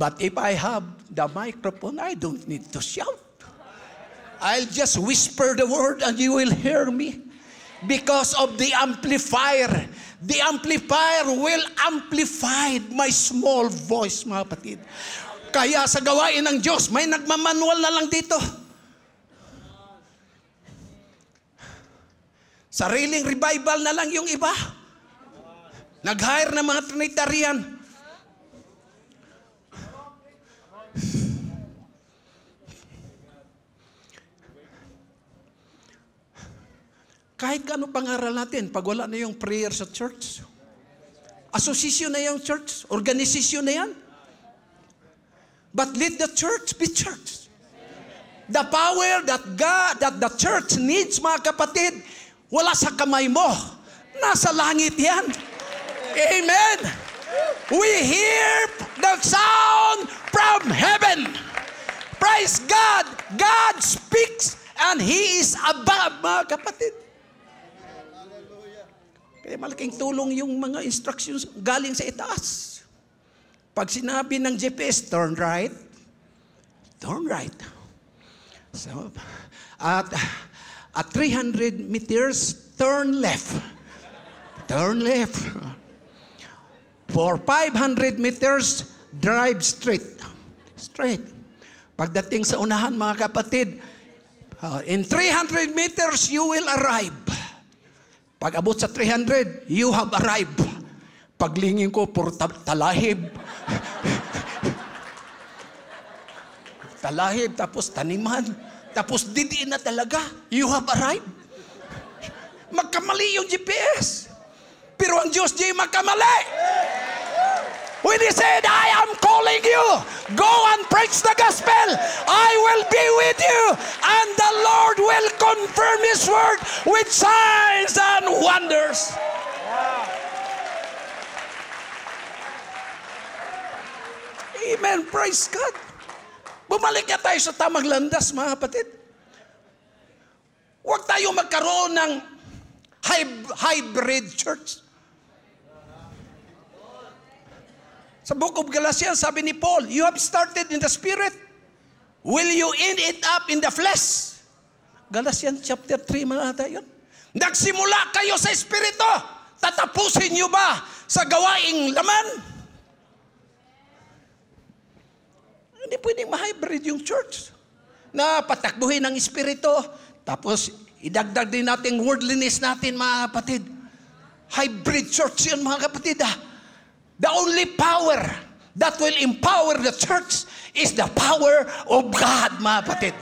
But if I have the microphone, I don't need to shout. I'll just whisper the word and you will hear me. Because of the amplifier. The amplifier will amplify my small voice, mga kapatid. Kaya sa gawain ng Diyos, may nagmamanual na lang dito. Sariling revival na lang yung iba. Nag-hire ng mga Trinitarian. Kahit ano pangaral natin, pag wala na yung prayer sa church, association na yung church, organisasyon na yan. But let the church be church. The power that God, that the church needs, mga kapatid, wala sa kamay mo. Nasa langit yan. Amen. We hear the sound from heaven. Praise God. God speaks and He is above, mga kapatid. Kaya malaking tulong yung mga instructions galing sa itaas. Pag sinabi ng GPS, turn right, turn right. So, at, at 300 meters, turn left. Turn left. For 500 meters, drive straight. Straight. Pagdating sa unahan, mga kapatid, uh, in 300 meters, you will arrive. Pag abot sa 300, you have arrived. Paglingin ko, puro talahib. [laughs] talahib, tapos taniman. Tapos didiin na talaga. You have arrived. Magkamali yung GPS. Pero ang Diyos, di magkamali. Yeah! when he said, I am calling you, go and preach the gospel. I will be with you, and the Lord will confirm his word with signs and wonders. Yeah. Amen. Praise God. Bumalik na tayo sa tamang landas, mga kapatid. Huwag tayo magkaroon ng hybrid church. Sa book of Galatians, sabi ni Paul, you have started in the spirit. Will you end it up in the flesh? Galatians chapter 3, mga ata yun. Nagsimula kayo sa espiritu. Tatapusin niyo ba sa gawaing laman? Hindi pwedeng ma-hybrid yung church. Na patakbuhin ng espiritu, tapos idagdag din natin worldliness natin, mga kapatid. Hybrid church yun, mga kapatid. Ah. The only power that will empower the church is the power of God, mga kapatid.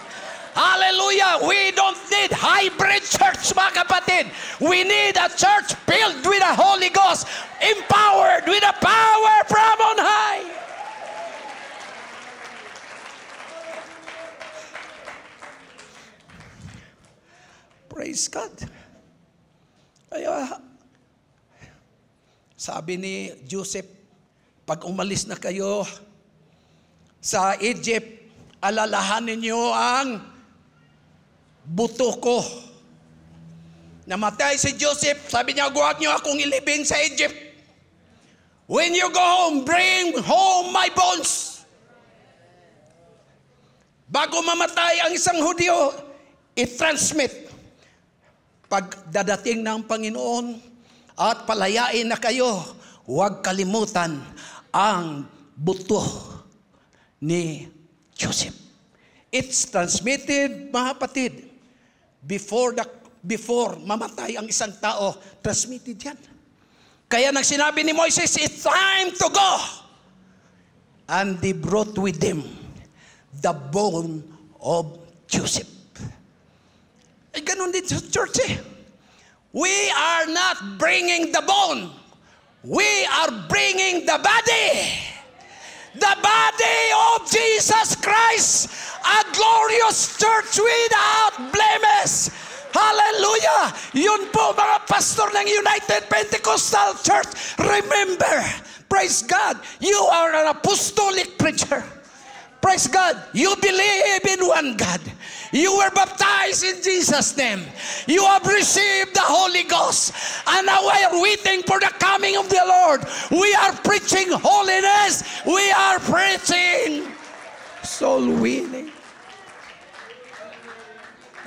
Hallelujah! We don't need hybrid church, mga kapatid. We need a church filled with the Holy Ghost, empowered with the power from on high. Praise God. Ah, Sabi ni Joseph, pag umalis na kayo sa Egypt, alalahanin niyo ang buto ko. Namatay si Joseph, sabi niya, huwag niyo akong ilibing sa Egypt. When you go home, bring home my bones. Bago mamatay ang isang Hudyo, i-transmit. Pag dadating ng Panginoon, at palayain na kayo. Huwag kalimutan ang buto ni Joseph. It's transmitted, mga kapatid, before, the, before mamatay ang isang tao, transmitted yan. Kaya nang sinabi ni Moises, it's time to go. And they brought with them the bone of Joseph. Eh, ganun din sa church eh. We are not bringing the bone. We are bringing the body. The body of Jesus Christ, a glorious church without blemish. Hallelujah! Yun po mga pastor ng United Pentecostal Church. Remember, praise God, you are an apostolic preacher. Praise God. You believe in one God. You were baptized in Jesus' name. You have received the Holy Ghost. And now we are waiting for the coming of the Lord. We are preaching holiness. We are preaching soul winning.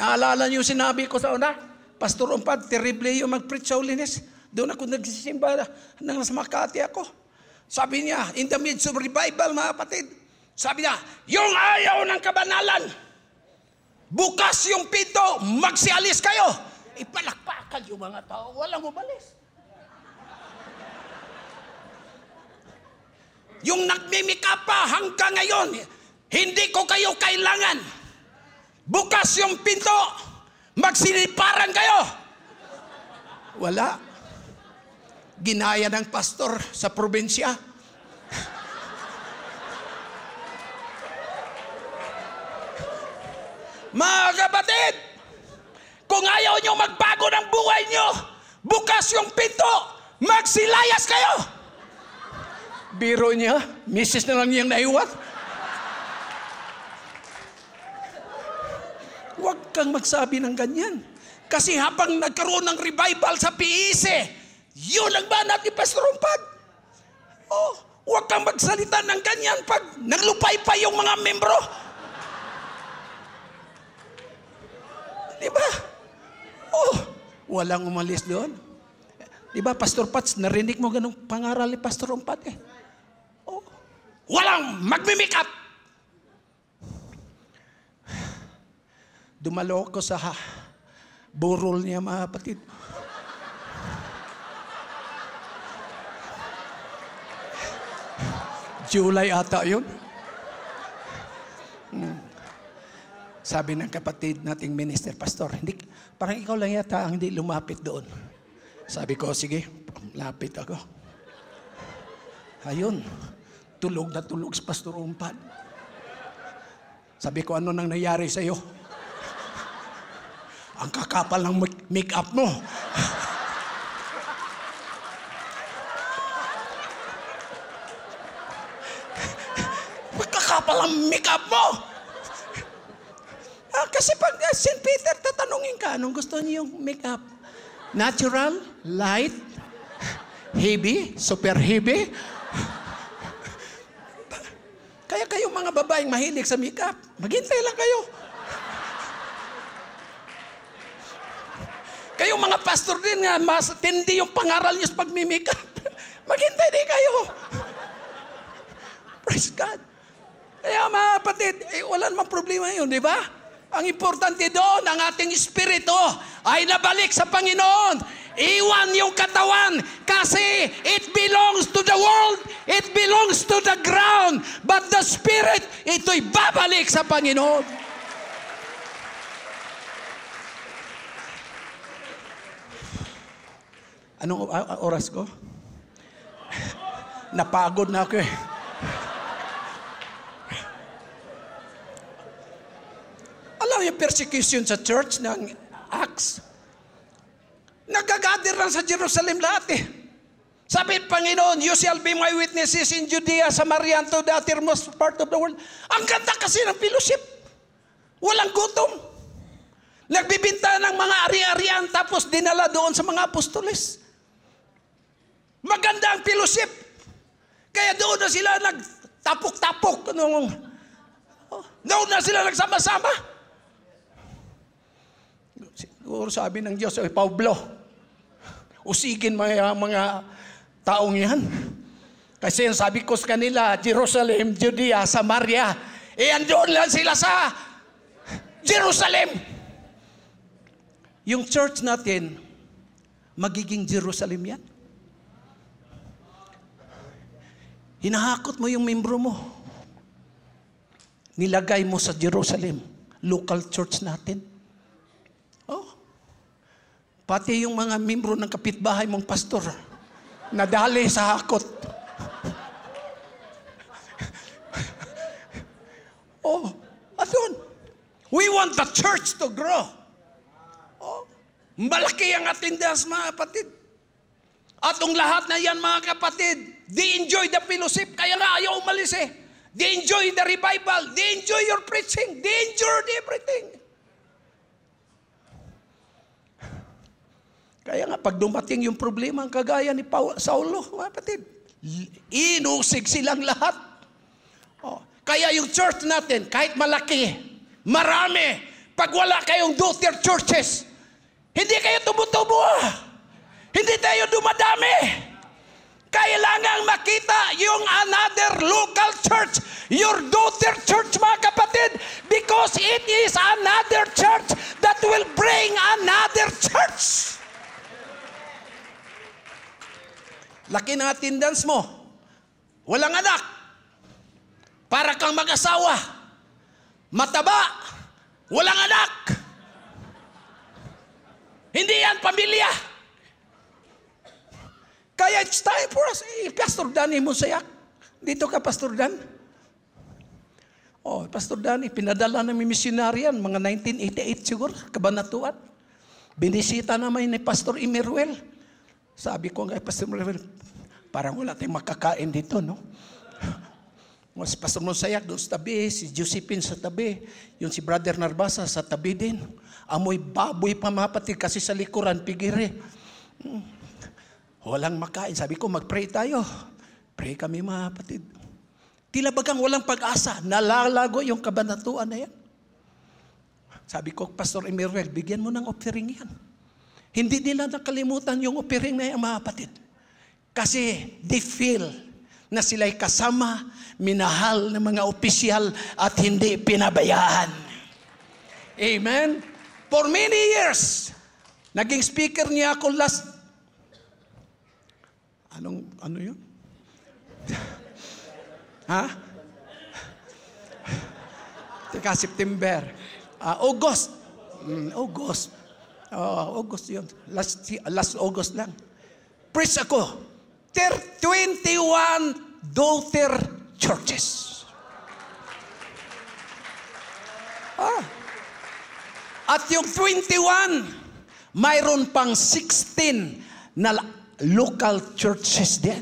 Naalala niyo sinabi ko sa una? Pastor Umpad, terrible yung mag-preach holiness. Doon ako nagsisimba nang nasa Makati ako. Sabi niya, in the midst of revival, mga kapatid, sabi niya, yung ayaw ng kabanalan, bukas yung pinto, magsialis kayo. Ipalakpakan yung mga tao, walang umalis. Yung nagmimikapa hanggang ngayon, hindi ko kayo kailangan. Bukas yung pinto, magsiliparan kayo. Wala. Ginaya ng pastor sa probinsya Mga kapatid, kung ayaw nyo magbago ng buhay nyo, bukas yung pinto, magsilayas kayo! Biro niya, misis na lang niyang naiwan. Huwag kang magsabi ng ganyan. Kasi habang nagkaroon ng revival sa PIC, e, yun ang banat ni Pastor Rumpag. Oh, huwag kang magsalita ng ganyan pag naglupay pa yung mga membro. Di ba? Oh, walang umalis doon. Di ba, Pastor Pats, narinig mo ganong pangaral ni Pastor Umpat eh. Oh, walang magmimik up. Dumalo ko sa ha, burol niya mga kapatid. July ata yun. Sabi ng kapatid nating minister, Pastor, hindi, parang ikaw lang yata ang hindi lumapit doon. Sabi ko, sige, lapit ako. Ayun, tulog na tulog si Pastor Umpan. Sabi ko, ano nang nangyari sa'yo? ang kakapal ng make-up mo. [laughs] kakapal ang make-up mo! Kasi pag uh, St. Peter, tatanungin ka, anong gusto niyo yung makeup? Natural? Light? Heavy? Super heavy? Kaya kayong mga babaeng mahilig sa makeup, maghintay lang kayo. Kayong mga pastor din nga, mas tindi yung pangaral niyo sa pagmimikap. Maghintay din kayo. Praise God. Kaya mga patid, eh, wala namang problema yun, di ba? Ang importante doon, ang ating espiritu ay nabalik sa Panginoon. Iwan yung katawan kasi it belongs to the world, it belongs to the ground, but the spirit, ito'y babalik sa Panginoon. Anong oras ko? [laughs] Napagod na ako eh. Wala yung persecution sa church ng Acts. Nagagather lang sa Jerusalem lahat eh. Sabi, Panginoon, you shall be my witnesses in Judea, Samaria, and to the uttermost part of the world. Ang ganda kasi ng fellowship. Walang gutom. Nagbibinta ng mga ari-arian tapos dinala doon sa mga apostoles. Maganda ang fellowship. Kaya doon na sila nagtapok-tapok. Nung, oh, doon na sila nagsama-sama. Siguro sabi ng Diyos, ay Pablo, usigin mga, mga taong yan. Kasi yung sabi ko sa kanila, Jerusalem, Judea, Samaria, eh andun lang sila sa Jerusalem. Yung church natin, magiging Jerusalem yan. Hinahakot mo yung membro mo. Nilagay mo sa Jerusalem, local church natin. Pati yung mga membro ng kapitbahay mong pastor, nadali sa hakot. [laughs] oh, atun. We want the church to grow. Oh, malaki ang attendance, mga kapatid. At ang lahat na yan, mga kapatid, they enjoy the fellowship, kaya nga ayaw umalis eh. They enjoy the revival. They enjoy your preaching. They enjoy everything. Kaya nga, pag dumating yung problema, ang kagaya ni Paul, Saulo, mga kapatid, inusig silang lahat. Oh. Kaya yung church natin, kahit malaki, marami, pag wala kayong daughter churches, hindi kayo tumutubo. Hindi tayo dumadami. Kailangan makita yung another local church, your daughter church mga kapatid, because it is another church that will bring another church. Laki ng attendance mo. Walang anak. Para kang mag-asawa. Mataba. Walang anak. Hindi yan pamilya. Kaya it's time for us. Eh, Pastor Danny Musayak. Dito ka, Pastor Dan. Oh, Pastor Danny, pinadala namin misyonaryan, mga 1988 siguro, kabanatuan. Binisita naman ni Pastor Imeruel. Sabi ko nga, Pastor Imeruel, Parang wala tayong makakain dito, no? [laughs] Mas sa Monsayak doon sa tabi, si Josephine sa tabi, yung si Brother Narbasa sa tabi din. Amoy baboy pa mapatid kasi sa likuran, pigire. Hmm. Walang makain. Sabi ko, mag-pray tayo. Pray kami mga kapatid. Tila bagang walang pag-asa. Nalalago yung kabanatuan na yan. Sabi ko, Pastor Emerald, bigyan mo ng offering yan. Hindi nila nakalimutan yung offering na yan, mga kapatid. Kasi they feel na sila'y kasama, minahal ng mga opisyal at hindi pinabayaan. Amen? For many years, naging speaker niya ako last... Anong, ano yun? [laughs] ha? Teka, September. Uh, August. Mm, August. Oh, August yun. Last, last August lang. Preach ako 21 daughter churches. Ah. At yung 21, mayroon pang 16 na local churches din.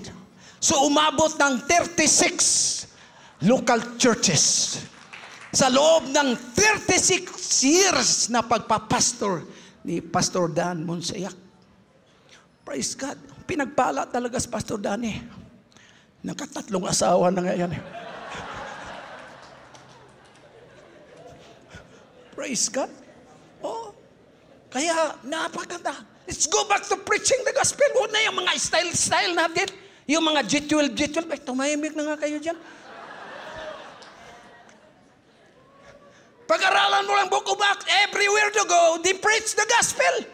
So umabot ng 36 local churches sa loob ng 36 years na pagpapastor ni Pastor Dan Monsayak. Praise God. Pinagpala talaga si Pastor Danny. Nakatatlong asawa na nga yan. Praise God. Oh, kaya napakanda. Let's go back to preaching the gospel. Huwag na yung mga style-style natin. Yung mga jitual, jitual. Ay, tumahimik na nga kayo dyan. Pag-aralan mo lang book of Acts, everywhere to go, they preach the gospel.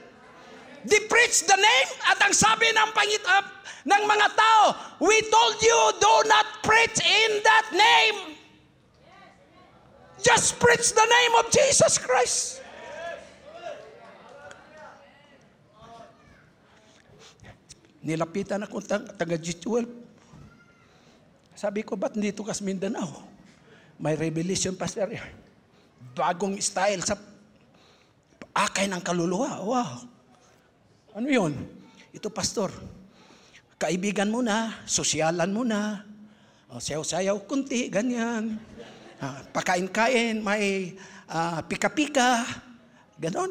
They preach the name at ang sabi ng, pangit, uh, ng mga tao, We told you, do not preach in that name. Just preach the name of Jesus Christ. Nilapitan ako taga G12. Sabi ko, ba't dito kas Mindanao? May revelation, Pastor. Bagong style sa akay ng kaluluwa. Wow. Ano yun? Ito, pastor. Kaibigan mo na, sosyalan mo na, oh, sayaw-sayaw, kunti, ganyan. Ah, pakain-kain, may ah, pika-pika, ganon.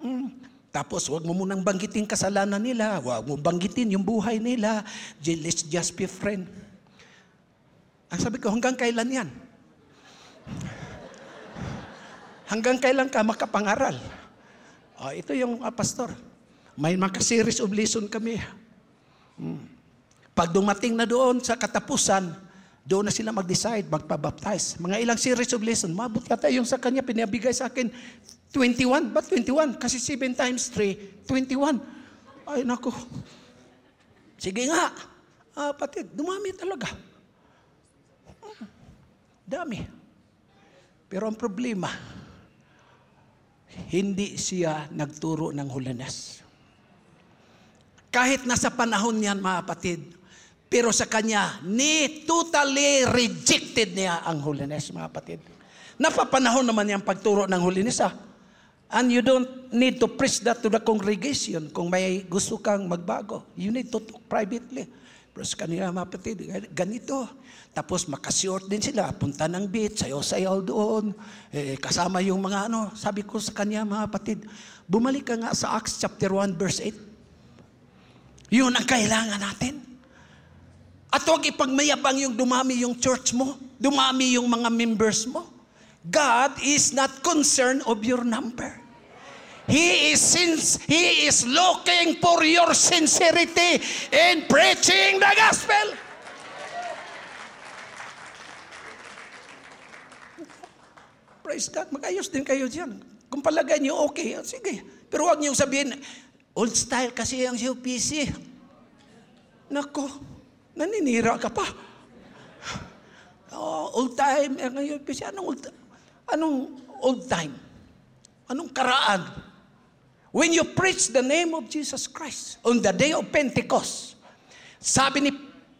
Mm. Tapos, huwag mo munang banggitin kasalanan nila. Huwag mo banggitin yung buhay nila. Let's just be friend. Ang ah, sabi ko, hanggang kailan yan? [laughs] Hanggang kailan ka makapangaral? Uh, ito yung uh, pastor. May maka-series of lesson kami. Hmm. Pag dumating na doon sa katapusan, doon na sila mag-decide, magpabaptize. Mga ilang series of lesson. Mabot yata yung sa kanya, pinabigay sa akin 21. Ba't 21? Kasi 7 times 3, 21. Ay, nako. Sige nga. Ah, pati, dumami talaga. Hmm. Dami. Pero ang problema, hindi siya nagturo ng hulanas. Kahit nasa panahon niyan, mga kapatid. Pero sa kanya, ni totally rejected niya ang holiness, mga kapatid. Napapanahon naman niyang pagturo ng holiness, ah. And you don't need to preach that to the congregation kung may gusto kang magbago. You need to talk privately. Pero sa kanila, mga kapatid, ganito. Tapos makasort din sila, punta ng beach, sayaw-sayaw doon, eh, kasama yung mga ano. Sabi ko sa kanya, mga kapatid, bumalik ka nga sa Acts chapter 1 verse 8. Yun ang kailangan natin. At huwag ipagmayabang yung dumami yung church mo, dumami yung mga members mo. God is not concerned of your number. He is since He is looking for your sincerity in preaching the gospel. Praise God. Magayos din kayo diyan. Kung palagay niyo okay, sige. Pero huwag niyo sabihin, Old style kasi ang UPC. Nako, naninira ka pa. Oh, old time, eh, UPC, kasi anong old, anong old time? Anong karaan? When you preach the name of Jesus Christ on the day of Pentecost, sabi ni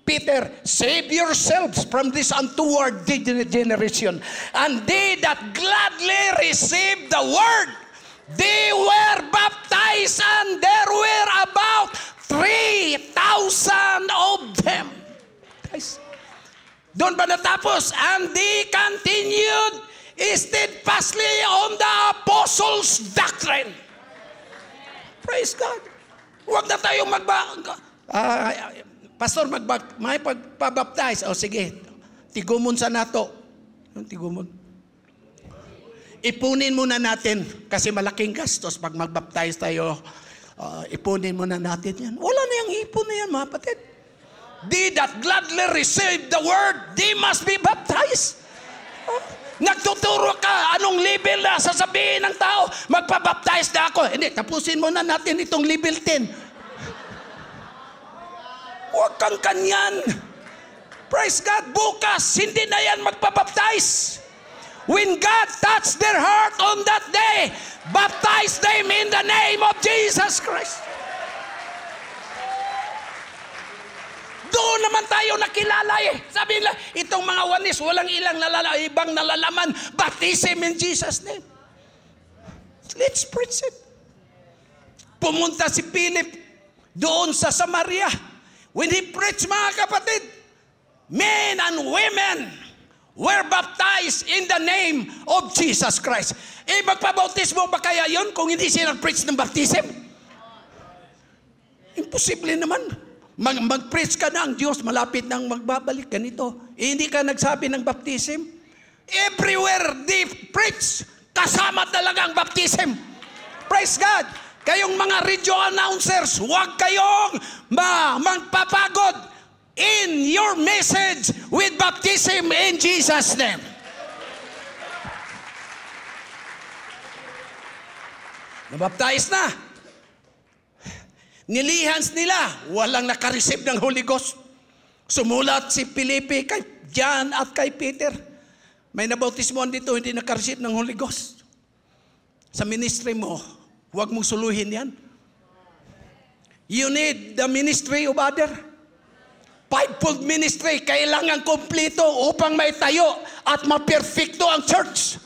Peter, save yourselves from this untoward generation. And they that gladly received the word They were baptized and there were about 3,000 of them. Guys, doon ba natapos? And they continued steadfastly on the apostles' doctrine. Praise God. Huwag na tayong magba... Uh, Pastor, magba may pagpabaptize. O sige, tigumon sa nato. Tigumon ipunin muna natin kasi malaking gastos pag magbaptize tayo. Uh, ipunin muna natin yan. Wala na yung ipon na yan, mga patid. They that gladly receive the word, they must be baptized. Huh? Ah, nagtuturo ka, anong level na sasabihin ng tao, magpabaptize na ako. Hindi, tapusin muna natin itong level 10. Huwag kang kanyan. Praise God, bukas, hindi na yan magpabaptize. When God touched their heart on that day, baptize them in the name of Jesus Christ. Doon naman tayo nakilala eh. Sabi nila, itong mga wanis, walang ilang nalala, ibang nalalaman. Baptism in Jesus' name. Let's preach it. Pumunta si Philip doon sa Samaria. When he preached, mga kapatid, men and women, were baptized in the name of Jesus Christ. Eh, magpabautismo ba kaya yon kung hindi sila preach ng baptism? Imposible naman. Mag- mag-preach ka na Diyos, malapit nang magbabalik ganito. Eh, hindi ka nagsabi ng baptism. Everywhere they preach, kasama talaga ang baptism. Praise God! Kayong mga radio announcers, huwag kayong ma- magpapagod in your message with baptism in Jesus' name. Nabaptize na. Nilihans nila, walang nakareceive ng Holy Ghost. Sumulat si Pilipi kay John at kay Peter. May nabautismoan dito, hindi nakareceive ng Holy Ghost. Sa ministry mo, huwag mong suluhin yan. You need the ministry of other. Fivefold ministry, kailangan kumplito upang may tayo at maperfecto ang church.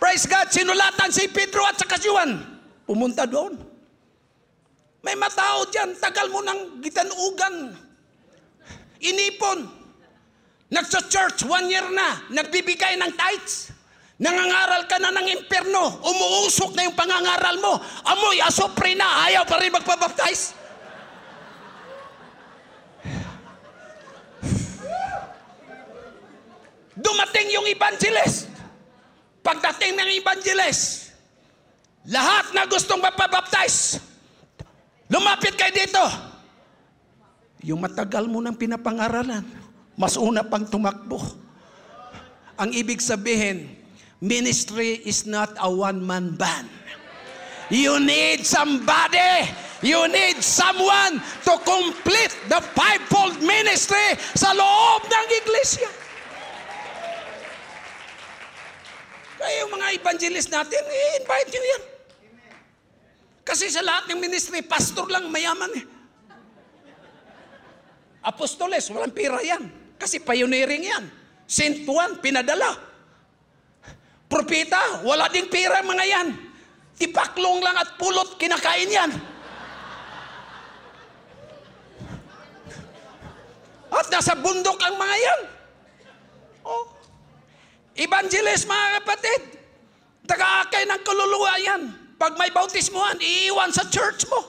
Praise God, sinulatan si Pedro at sa Kasiwan. Pumunta doon. May matao dyan, tagal mo ng gitanugan. Inipon. Nagsa-church, one year na, nagbibigay ng tights. Nangangaral ka na ng imperno, umuusok na yung pangangaral mo. Amoy, asopre na, ayaw pa rin magpabaptize. Dumating yung evangelist. Pagdating ng evangelist, lahat na gustong mapabaptize, lumapit kayo dito. Yung matagal mo nang pinapangaralan, mas una pang tumakbo. Ang ibig sabihin, ministry is not a one-man band. You need somebody You need someone to complete the fivefold ministry sa loob ng iglesia. Kaya eh, yung mga evangelist natin, i eh, invite nyo yan. Kasi sa lahat ng ministry, pastor lang mayaman eh. Apostoles, walang pira yan. Kasi pioneering yan. Saint Juan, pinadala. Propeta, wala ding pira mga yan. Tipaklong lang at pulot, kinakain yan. At nasa bundok ang mga yan. Oh, Evangelist, mga kapatid. Tagaakay ng kaluluwa yan. Pag may bautismuhan, iiwan sa church mo.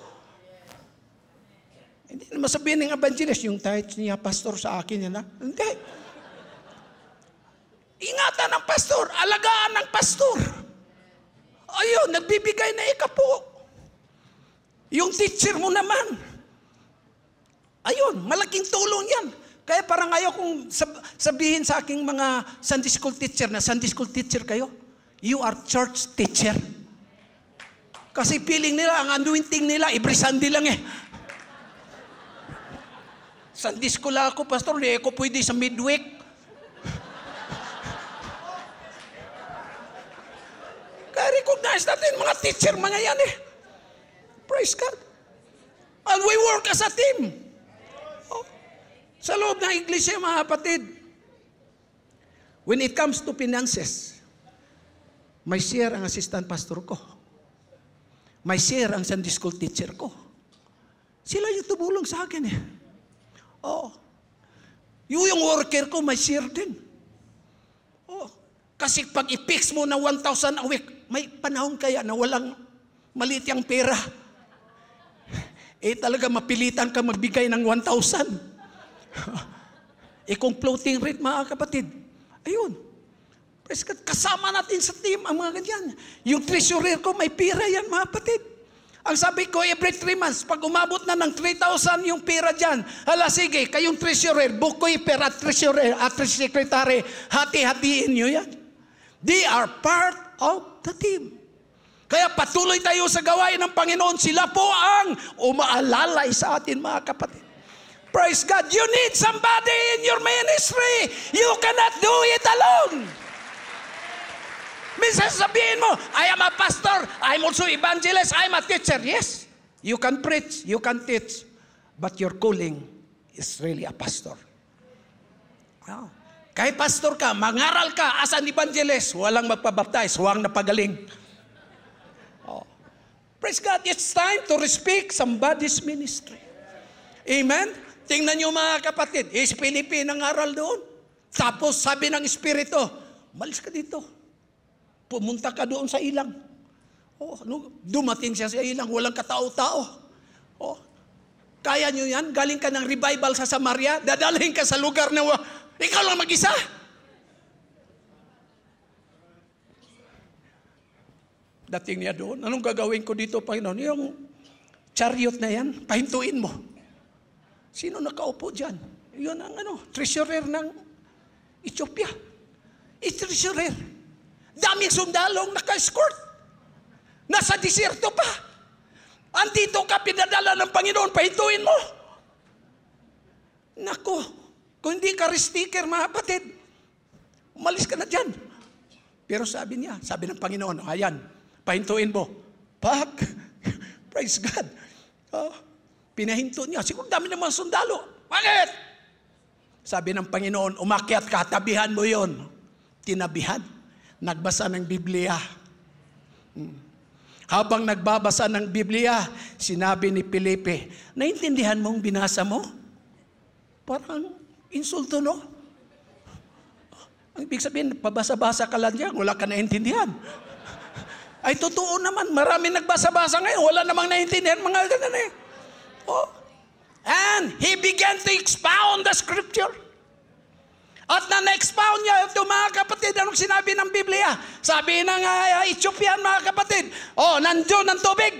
Hindi naman sabihin ng evangelist, yung tithes niya, pastor, sa akin yan ha? Hindi. Ingatan ng pastor, alagaan ng pastor. Ayun, nagbibigay na ikapo. Yung teacher mo naman. Ayun, malaking tulong yan. Kaya parang ayaw kong sabihin sa aking mga Sunday school teacher na Sunday school teacher kayo. You are church teacher. Kasi feeling nila, ang anointing nila, every Sunday lang eh. Sunday school ako, pastor, hindi ako pwede sa midweek. Kaya-recognize natin mga teacher, mga yan eh. Praise God. And we work as a team. Sa loob ng iglesia, mga kapatid, when it comes to finances, may share ang assistant pastor ko. May share ang Sunday school teacher ko. Sila yung tumulong sa akin eh. Oo. Yung, yung worker ko, may share din. Oo. Kasi pag i-fix mo na 1,000 a week, may panahon kaya na walang maliit yung pera. [laughs] Eh talaga mapilitan ka magbigay ng 1,000. [laughs] e kung floating rate mga kapatid, ayun. Praise God, kasama natin sa team ang mga ganyan. Yung treasurer ko, may pira yan mga kapatid. Ang sabi ko, every 3 months, pag umabot na ng 3,000 yung pera dyan, hala sige, kayong treasurer, bukoy pera treasurer at secretary, hati-hatiin nyo yan. They are part of the team. Kaya patuloy tayo sa gawain ng Panginoon. Sila po ang umaalalay sa atin mga kapatid. Praise God. You need somebody in your ministry. You cannot do it alone. Minsan sabihin mo, I am a pastor, I'm also evangelist, I'm a teacher. Yes, you can preach, you can teach, but your calling is really a pastor. Oh. Ah, Kahit pastor ka, mangaral ka as an evangelist, walang magpabaptize, huwag napagaling. Oh. Praise God, it's time to respect somebody's ministry. Amen? Tingnan niyo mga kapatid, is Pilipinas ang aral doon. Tapos sabi ng Espiritu, malis ka dito. Pumunta ka doon sa ilang. Oh, no, dumating siya sa ilang, walang katao-tao. Oh, kaya niyo yan? Galing ka ng revival sa Samaria, dadalhin ka sa lugar na ikaw lang mag-isa. Dating niya doon, anong gagawin ko dito, Panginoon? Yung chariot na yan, pahintuin mo. Sino nakaupo dyan? Yun ang ano, treasurer ng Ethiopia. I-treasurer. Daming sundalong naka-escort. Nasa disyerto pa. Andito ka pinadala ng Panginoon, pahintuin mo. Nako, kung hindi ka ristiker, mga kapatid, umalis ka na dyan. Pero sabi niya, sabi ng Panginoon, ayan, pahintuin mo. Pak, [laughs] praise God. Oh, Pinahinto niya. Siguro dami ng mga sundalo. Bakit? Sabi ng Panginoon, umakyat ka, tabihan mo yon. Tinabihan. Nagbasa ng Biblia. Hmm. Habang nagbabasa ng Biblia, sinabi ni Felipe, naintindihan mo ang binasa mo? Parang insulto, no? Ang ibig sabihin, pabasa-basa ka lang yan, wala ka naintindihan. Ay totoo naman, marami nagbasa-basa ngayon, wala namang naintindihan, mga ganun eh. And he began to expound the scripture. At na expound niya ito mga kapatid, anong sinabi ng Biblia? Sabi na nga, ah, Ethiopian mga kapatid, oh, nandiyon ang tubig.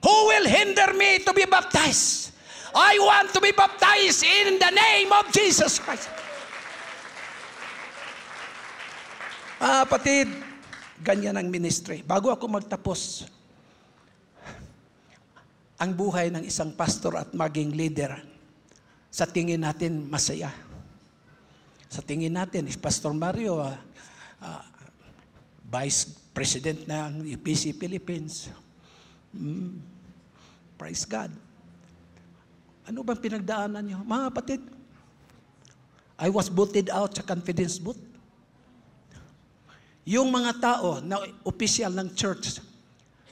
Who will hinder me to be baptized? I want to be baptized in the name of Jesus Christ. Mga ah, kapatid, ganyan ang ministry. Bago ako magtapos, ang buhay ng isang pastor at maging leader, sa tingin natin masaya. Sa tingin natin, if Pastor Mario, uh, uh, Vice President ng UPC Philippines, mm, praise God. Ano bang pinagdaanan niyo? Mga kapatid, I was booted out sa confidence booth. Yung mga tao na official ng church,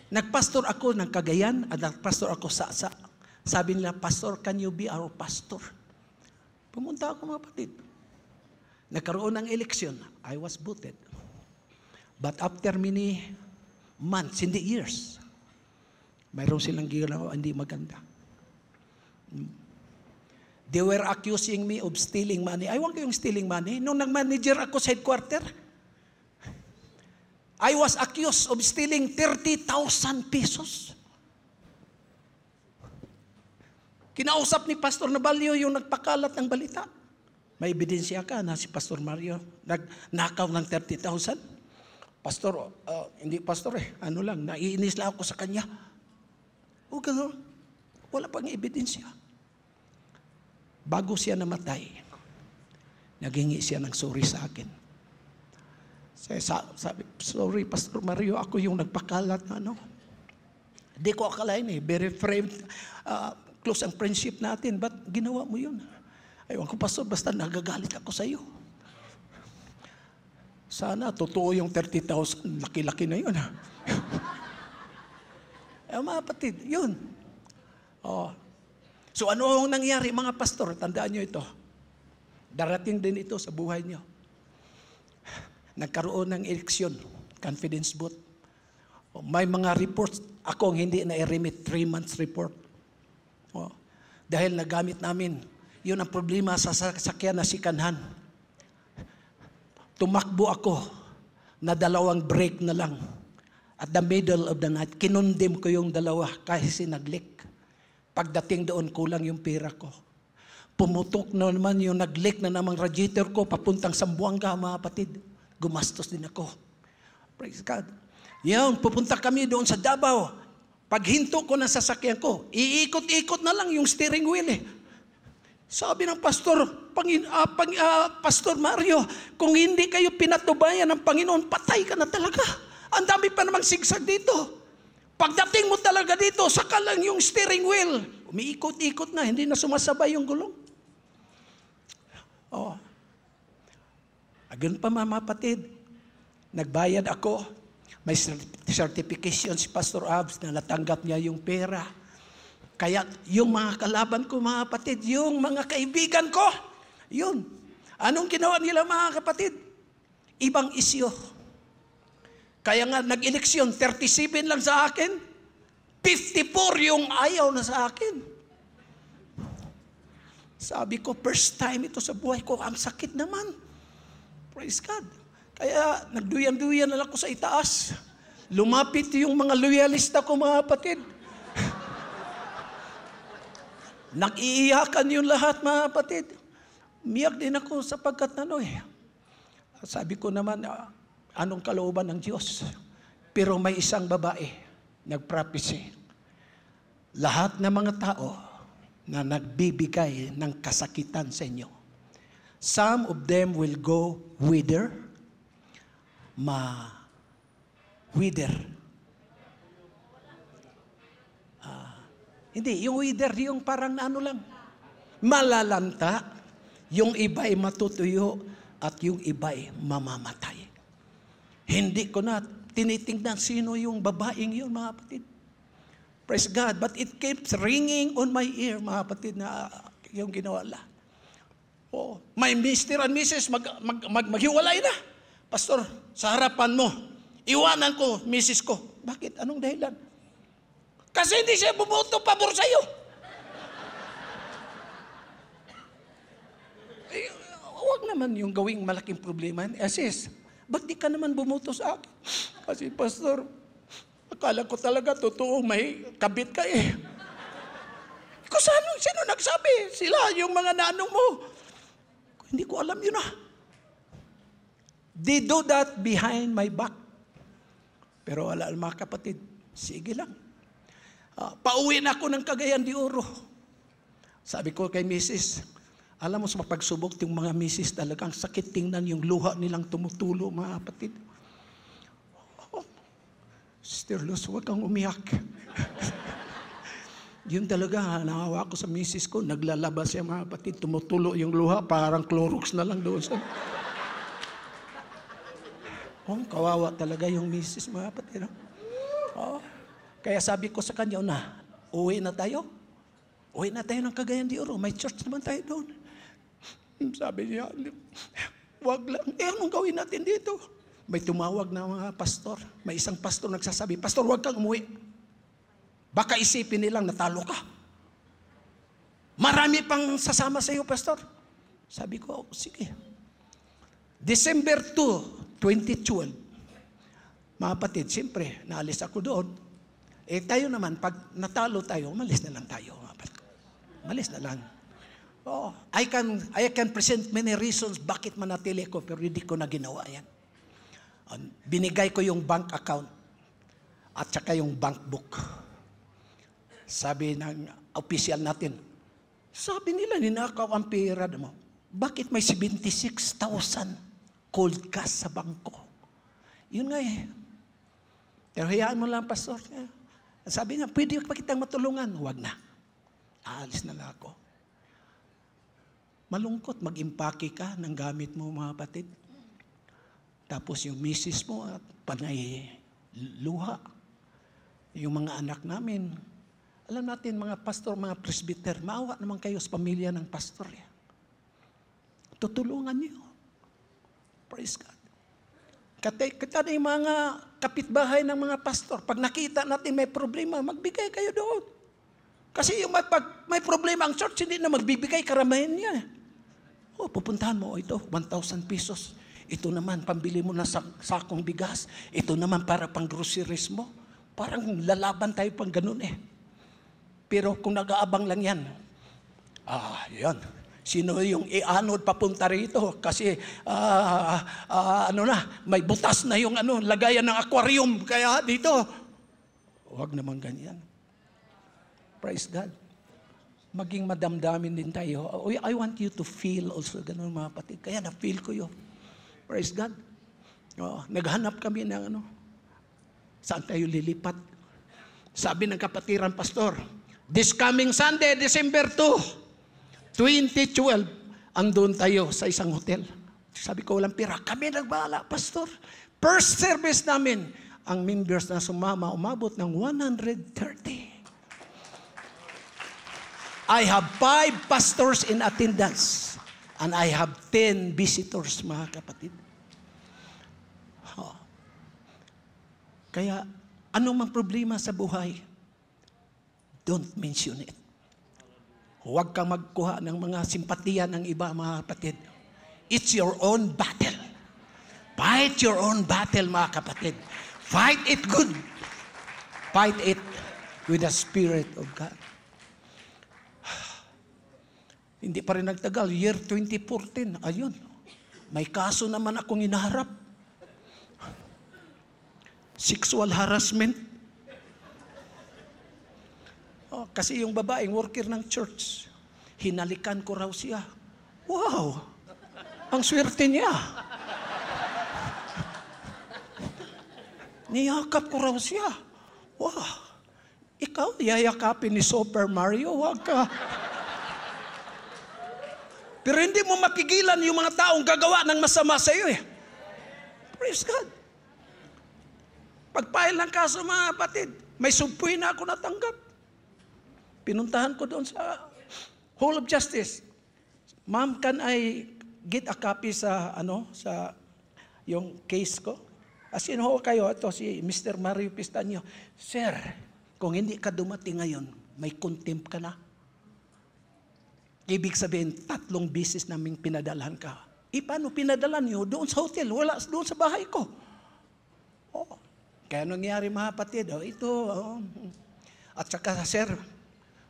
Nagpastor ako ng Cagayan at nagpastor ako sa, sa sabi nila, Pastor, can you be our pastor? Pumunta ako mga patid. Nagkaroon ng eleksyon. I was booted. But after many months, hindi years, mayroon silang ako, hindi maganda. They were accusing me of stealing money. Ayaw kayong stealing money. Nung nag-manager ako sa headquarter, I was accused of stealing 30,000 pesos. Kinausap ni Pastor Navalio yung nagpakalat ng balita. May ebidensya ka na si Pastor Mario. Nagnakaw ng 30,000. Pastor, uh, hindi pastor eh. Ano lang, naiinis lang ako sa kanya. O gano'n. Wala pang ebidensya. Bago siya namatay, naghingi siya ng sorry sa akin. Sa, sabi, sorry Pastor Mario, ako yung nagpakalat na ano. Hindi ko akalain eh, very framed, uh, close ang friendship natin, but ginawa mo yun? Ayun ko Pastor, basta nagagalit ako sa iyo. Sana totoo yung 30,000, laki-laki na yun. [laughs] eh, mga patid, yun. Oh. So ano ang nangyari mga pastor? Tandaan nyo ito. Darating din ito sa buhay nyo. Nagkaroon ng eleksyon, confidence vote. may mga reports, ako ang hindi na-remit, three months report. O, oh, dahil nagamit namin, yun ang problema sa sasakyan na si Kanhan. Tumakbo ako na dalawang break na lang. At the middle of the night, kinundim ko yung dalawa kasi nag-leak. Pagdating doon, kulang yung pera ko. Pumutok na naman yung nag-leak na namang radiator ko papuntang Sambuanga, mga kapatid gumastos din ako. Praise God. Yan, pupunta kami doon sa Davao. Paghinto ko ng sasakyan ko, iikot-ikot na lang yung steering wheel eh. Sabi ng pastor, Pangin, uh, pang, uh, Pastor Mario, kung hindi kayo pinatubayan ng Panginoon, patay ka na talaga. Ang dami pa namang sigsag dito. Pagdating mo talaga dito, saka lang yung steering wheel. Umiikot-ikot na, hindi na sumasabay yung gulong. Oh, Agyon ah, pa mga kapatid, nagbayad ako. May certification si Pastor Abs na natanggap niya yung pera. Kaya yung mga kalaban ko, mga kapatid, yung mga kaibigan ko, yun. Anong ginawa nila mga kapatid? Ibang isyo. Kaya nga nag-eleksyon, 37 lang sa akin. 54 yung ayaw na sa akin. Sabi ko, first time ito sa buhay ko, ang sakit naman. Praise God. Kaya nagduyan-duyan na ako sa itaas. Lumapit yung mga loyalista ko mga kapatid. [laughs] Nag-iiyakan yung lahat mga kapatid. Miyak din ako sapagkat ano eh. Sabi ko naman, uh, anong kalooban ng Diyos? Pero may isang babae nagprophecy. Lahat ng mga tao na nagbibigay ng kasakitan sa inyo, Some of them will go wither, Ma wither. Uh, hindi, yung wither, yung parang ano lang, malalanta. Yung iba'y matutuyo at yung iba'y mamamatay. Hindi ko na tinitingnan sino yung babaeng yun, mga kapatid. Praise God. But it keeps ringing on my ear, mga kapatid, na yung ginawa lang. Oh, may Mr. and Mrs. Mag, mag, mag, maghiwalay na. Pastor, sa harapan mo, iwanan ko Mrs. ko. Bakit? Anong dahilan? Kasi hindi siya bumoto pabor sa iyo. eh, huwag naman yung gawing malaking problema. Eh, sis, ba't di ka naman bumoto sa akin? Kasi pastor, akala ko talaga totoo may kabit ka eh. Kung saan, sino nagsabi? Sila, yung mga nanong mo. Hindi ko alam yun ah. They do that behind my back. Pero wala mga kapatid, sige lang. Uh, pauwi na ako ng Cagayan de Oro. Sabi ko kay Mrs., alam mo sa mapagsubok, yung mga misis talagang sakit tingnan yung luha nilang tumutulo, mga kapatid. Oh, Sister Luz, huwag kang umiyak. [laughs] Yun talaga, nakawa ko sa misis ko. Naglalaba siya mga kapatid. Tumutulo yung luha. Parang Clorox na lang doon sa... oh, kawawa talaga yung misis mga kapatid. Oh. oh. Kaya sabi ko sa kanya, na, uwi na tayo. Uwi na tayo ng Cagayan de Oro. May church naman tayo doon. Hmm, sabi niya, wag lang. Eh, anong gawin natin dito? May tumawag na mga pastor. May isang pastor nagsasabi, Pastor, wag kang umuwi. Baka isipin nilang natalo ka. Marami pang sasama sa iyo, Pastor. Sabi ko, oh, sige. December 2, 2012. Mga patid, siyempre, naalis ako doon. Eh tayo naman, pag natalo tayo, malis na lang tayo. Malis na lang. Oh, I can, I can present many reasons bakit manatili ko, pero hindi ko na ginawa yan. Binigay ko yung bank account at saka yung bank book. Sabi ng official natin, sabi nila, ninakaw ang pera mo. Bakit may 76,000 cold cash sa bangko? Yun nga eh. Pero hayaan mo lang, pastor. Sabi niya, pwede pa kitang matulungan. Huwag na. Aalis na lang ako. Malungkot, mag-impake ka ng gamit mo, mga patid. Tapos yung misis mo, at panay luha. Yung mga anak namin, alam natin mga pastor, mga presbyter, maawa naman kayo sa pamilya ng pastor. Eh. Tutulungan niyo. Praise God. Kata, kata na yung mga kapitbahay ng mga pastor, pag nakita natin may problema, magbigay kayo doon. Kasi yung may, pag may problema ang church, hindi na magbibigay karamihan niya. O, oh, pupuntahan mo, oh, ito, 1,000 pesos. Ito naman, pambili mo na sa sakong bigas. Ito naman para pang groceries mo. Parang lalaban tayo pang ganun eh. Pero kung nag-aabang lang yan, ah, yan. Sino yung ianod papunta rito? Kasi, ah, ah, ano na, may butas na yung ano, lagayan ng aquarium. Kaya dito, huwag naman ganyan. Praise God. Maging madamdamin din tayo. I want you to feel also, ganun mga patid. Kaya na-feel ko yun. Praise God. Oh, naghanap kami ng ano, saan tayo lilipat? Sabi ng kapatiran pastor, This coming Sunday, December 2, 2012, andun tayo sa isang hotel. Sabi ko, walang pira. Kami nagbahala, Pastor. First service namin, ang members na sumama, umabot ng 130. I have five pastors in attendance. And I have 10 visitors, mga kapatid. Oh. Kaya, ano mang problema sa buhay, Don't mention it. Huwag kang magkuha ng mga simpatiya ng iba, mga kapatid. It's your own battle. Fight your own battle, mga kapatid. Fight it good. Fight it with the Spirit of God. [sighs] Hindi pa rin nagtagal. Year 2014, ayun. May kaso naman akong inaharap. Sexual harassment. Kasi yung babaeng worker ng church, hinalikan ko raw siya. Wow! Ang swerte niya. Niyakap ko raw siya. Wow! Ikaw, yayakapin ni Super Mario, wag ka. Pero hindi mo mapigilan yung mga taong gagawa ng masama sa iyo eh. Praise God. Pagpahil ng kaso mga kapatid, may sumpuin na ako natanggap. Pinuntahan ko doon sa Hall of Justice. Ma'am, can I get a copy sa ano sa yung case ko? As in ho kayo, ito si Mr. Mario Pistanyo. Sir, kung hindi ka dumating ngayon, may contempt ka na. Ibig sabihin, tatlong bisis naming pinadalhan ka. E paano pinadala niyo? Doon sa hotel, wala doon sa bahay ko. Oh, kaya nangyari mga patid, oh, ito, oh. at saka sir,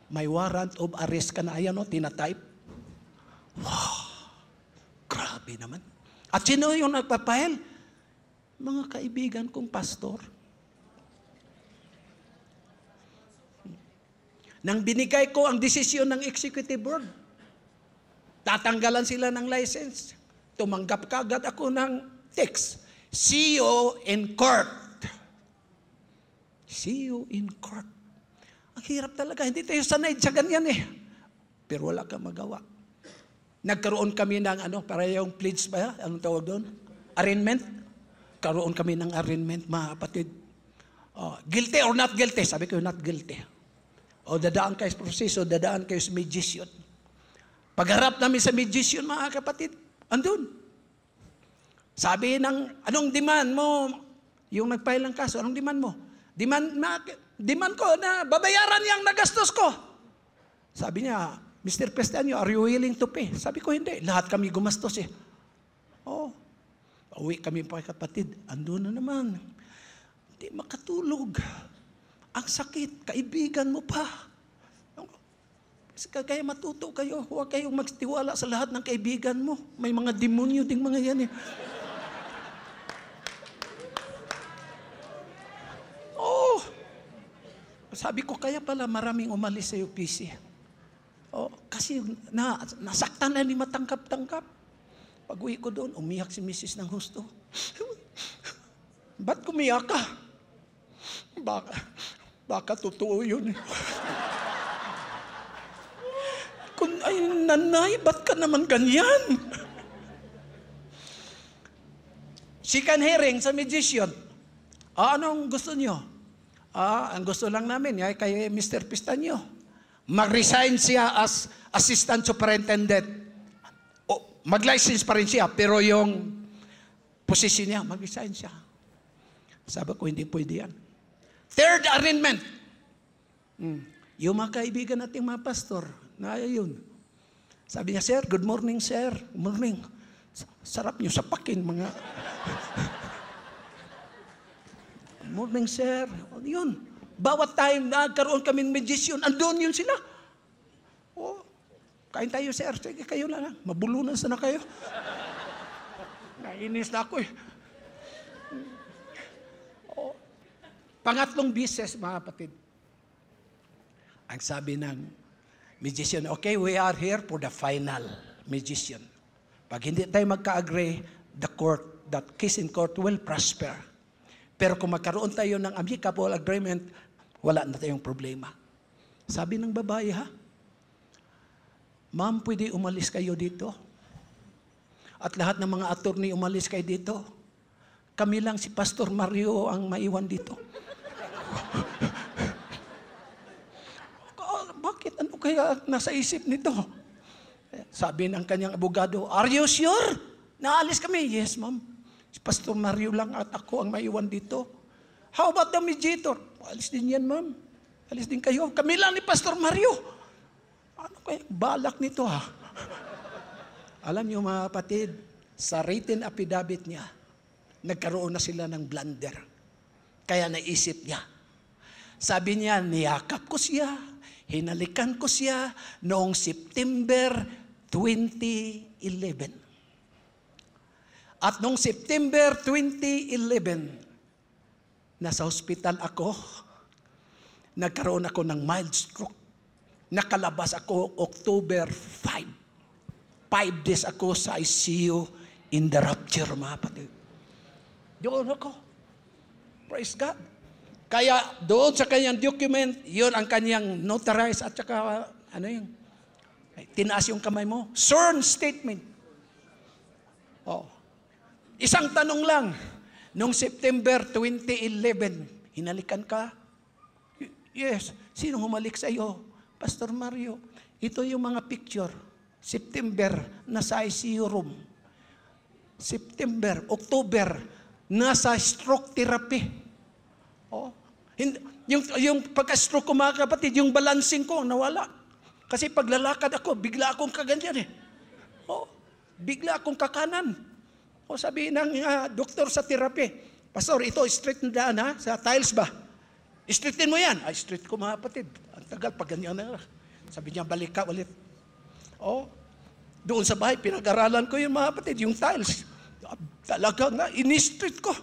may warrant of arrest ka na, ayan o, tinatype. Wow! Grabe naman. At sino yung nagpapahel? Mga kaibigan kong pastor. Nang binigay ko ang desisyon ng executive board, tatanggalan sila ng license. Tumanggap ka agad ako ng text. See you in court. See you in court. Ang hirap talaga, hindi tayo sanay sa ganyan eh. Pero wala kang magawa. Nagkaroon kami ng ano, para yung pledge ba? Anong tawag doon? Arrangement? Karoon kami ng arrangement, mga kapatid. Oh, guilty or not guilty? Sabi ko, not guilty. O oh, dadaan kayo sa proseso, dadaan kayo sa mediation. Pagharap namin sa mediation, mga kapatid, andun. Sabi ng, anong demand mo? Yung nagpahil ng kaso, anong demand mo? Demand, mga, demand ko na babayaran niya nagastos ko. Sabi niya, Mr. Cristiano, are you willing to pay? Sabi ko, hindi. Lahat kami gumastos eh. Oo. Oh, uwi kami pa kapatid. Ando na naman. Hindi makatulog. Ang sakit, kaibigan mo pa. Kaya matuto kayo. Huwag kayong magtiwala sa lahat ng kaibigan mo. May mga demonyo ding mga yan eh. Sabi ko, kaya pala maraming umalis sa UPC. Oh, kasi na, nasaktan na ni matangkap-tangkap. Pag uwi ko doon, umiyak si Mrs. ng husto. Ba't kumiyak ka? Baka, baka totoo yun. Kung, ay, nanay, ba't ka naman ganyan? Chicken herring sa magician. Ah, anong gusto niyo? Ah, ang gusto lang namin, ay kay Mr. Pistanyo. Mag-resign siya as assistant superintendent. O, mag-license pa rin siya, pero yung posisyon niya, mag-resign siya. Sabi ko, hindi pwede yan. Third arraignment. Hmm. Yung mga kaibigan nating mga pastor, na yun. Sabi niya, Sir, good morning, sir. Good morning. Sarap niyo sapakin, mga... [laughs] Morning, sir. O, oh, yun. Bawat time na nagkaroon kami ng medisyon, andun yun sila. O, oh, kain tayo, sir. Sige, kayo na lang. Mabulunan sana kayo. Nainis na ako eh. O, oh. pangatlong bises, mga kapatid. Ang sabi ng magician, okay, we are here for the final magician. Pag hindi tayo magka-agree, the court, that case in court will prosper. Pero kung magkaroon tayo ng amicable agreement, wala na tayong problema. Sabi ng babae, ha? Ma'am, pwede umalis kayo dito. At lahat ng mga attorney umalis kayo dito. Kami lang si Pastor Mario ang maiwan dito. [laughs] Oh, bakit? Ano kaya nasa isip nito? Sabi ng kanyang abogado, Are you sure? Naalis kami. Yes, ma'am. Si Pastor Mario lang at ako ang maiwan dito. How about the mediator? Alis din yan, ma'am. Alis din kayo. Kami lang ni Pastor Mario. Ano kaya balak nito, ha? Alam niyo, mga kapatid, sa written affidavit niya, nagkaroon na sila ng blunder. Kaya naisip niya. Sabi niya, niyakap ko siya, hinalikan ko siya noong September 2011. At noong September 2011, nasa hospital ako, nagkaroon ako ng mild stroke. Nakalabas ako October 5. 5 days ako sa ICU in the rapture, mga patid. Doon ako. Praise God. Kaya doon sa kanyang document, yun ang kanyang notarized at saka ano yung tinaas yung kamay mo. CERN statement. Oh, Isang tanong lang. Noong September 2011, hinalikan ka? Yes. Sino humalik sa iyo? Pastor Mario. Ito yung mga picture. September, nasa ICU room. September, October, nasa stroke therapy. Oh. Yung, yung pagka-stroke ko mga kapatid, yung balancing ko, nawala. Kasi paglalakad ako, bigla akong kaganyan eh. Oh, bigla akong kakanan. O sabihin ng uh, doktor sa therapy, Pastor, ito, straight na daan ha, sa tiles ba? Straightin mo yan. Ay, straight ko mga kapatid. Ang tagal, pag ganyan na. Sabi niya, balik ka ulit. O, doon sa bahay, pinag-aralan ko yung mga kapatid, yung tiles. Talaga na, in-straight ko.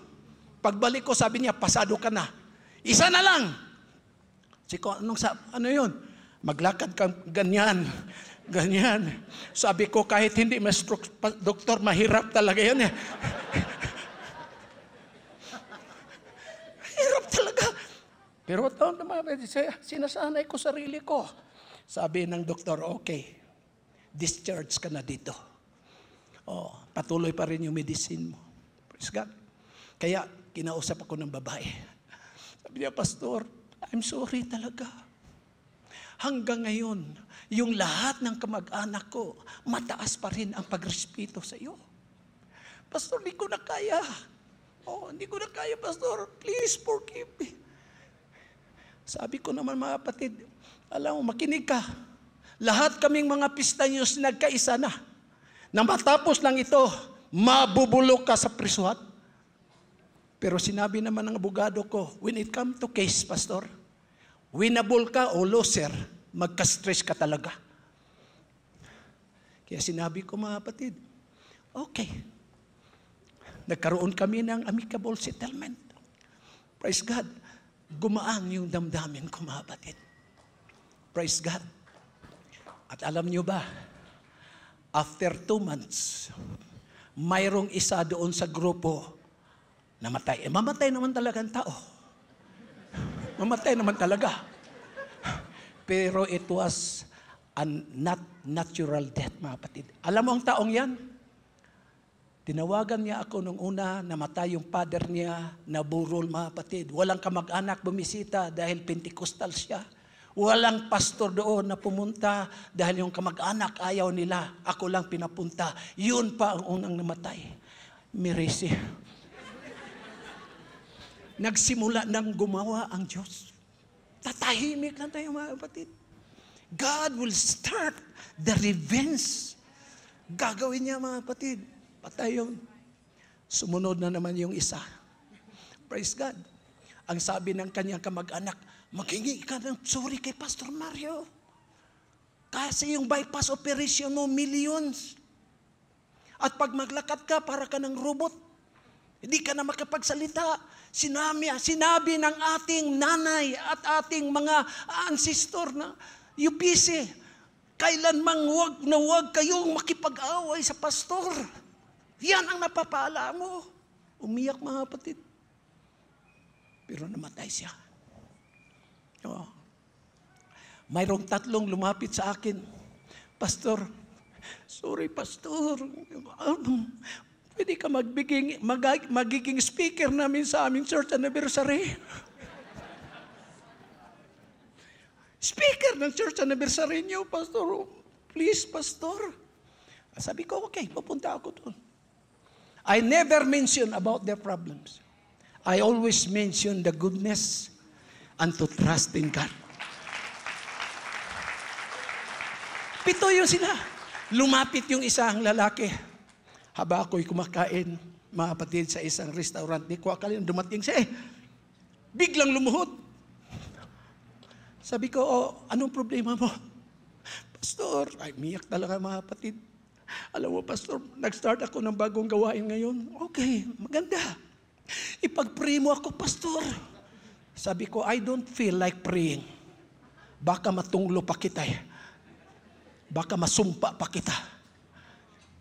Pagbalik ko, sabi niya, pasado ka na. Isa na lang. Siko, anong sa, ano yun? Maglakad kang ganyan. Ganyan. Sabi ko, kahit hindi mas doktor, mahirap talaga yan. Eh. mahirap talaga. Pero ito, sinasanay ko sarili ko. Sabi ng doktor, okay, discharge ka na dito. Oh, patuloy pa rin yung medicine mo. Praise God. Kaya, kinausap ako ng babae. Sabi niya, Pastor, I'm sorry talaga. Hanggang ngayon, yung lahat ng kamag-anak ko, mataas pa rin ang pagrespeto sa iyo. Pastor, hindi ko na kaya. Oh, hindi ko na kaya, Pastor. Please forgive me. Sabi ko naman mga kapatid, alam mo, makinig ka. Lahat kaming mga pistanyos nagkaisa na. Nang matapos lang ito, mabubulok ka sa prisuhat. Pero sinabi naman ng abogado ko, when it come to case, Pastor, winnable ka o loser, magka-stress ka talaga. Kaya sinabi ko mga kapatid, okay. Nagkaroon kami ng amicable settlement. Praise God. Gumaan yung damdamin ko mga kapatid. Praise God. At alam nyo ba, after two months, mayroong isa doon sa grupo namatay. Eh, mamatay naman talaga ang tao. Mamatay naman talaga. Pero it was a not natural death, mga kapatid. Alam mo ang taong yan? Tinawagan niya ako nung una, namatay yung father niya, naburol mga kapatid. Walang kamag-anak bumisita dahil Pentecostal siya. Walang pastor doon na pumunta dahil yung kamag-anak ayaw nila. Ako lang pinapunta. Yun pa ang unang namatay. Mirisi. [laughs] Nagsimula nang gumawa ang Diyos. Tatahimik lang tayo mga kapatid. God will start the revenge. Gagawin niya mga kapatid. Patay yun. Sumunod na naman yung isa. Praise God. Ang sabi ng kanyang kamag-anak, maghingi ka ng sorry kay Pastor Mario. Kasi yung bypass operation mo, millions. At pag maglakat ka, para ka ng robot. Hindi ka na makapagsalita. Sinabi, sinabi ng ating nanay at ating mga ancestor na UPC, kailanmang Kailanman huwag na huwag kayong makipag-away sa pastor. Yan ang napapala mo. Umiyak mga kapatid. Pero namatay siya. Oh. Mayroong tatlong lumapit sa akin. Pastor, sorry pastor, ano, Pwede ka magbiging, mag, magiging speaker namin sa aming church anniversary. speaker ng church anniversary niyo, Pastor. Please, Pastor. Sabi ko, okay, pupunta ako doon. I never mention about their problems. I always mention the goodness and to trust in God. Pito yun sila. Lumapit yung isang lalaki. Haba ako'y kumakain, mga kapatid, sa isang restaurant ni Kwakalin, dumating siya eh. Biglang lumuhod. Sabi ko, oh, anong problema mo? Pastor, ay miyak talaga mga kapatid. Alam mo, Pastor, nag-start ako ng bagong gawain ngayon. Okay, maganda. ipag mo ako, Pastor. Sabi ko, I don't feel like praying. Baka matunglo pa kita eh. Baka masumpa pa kita.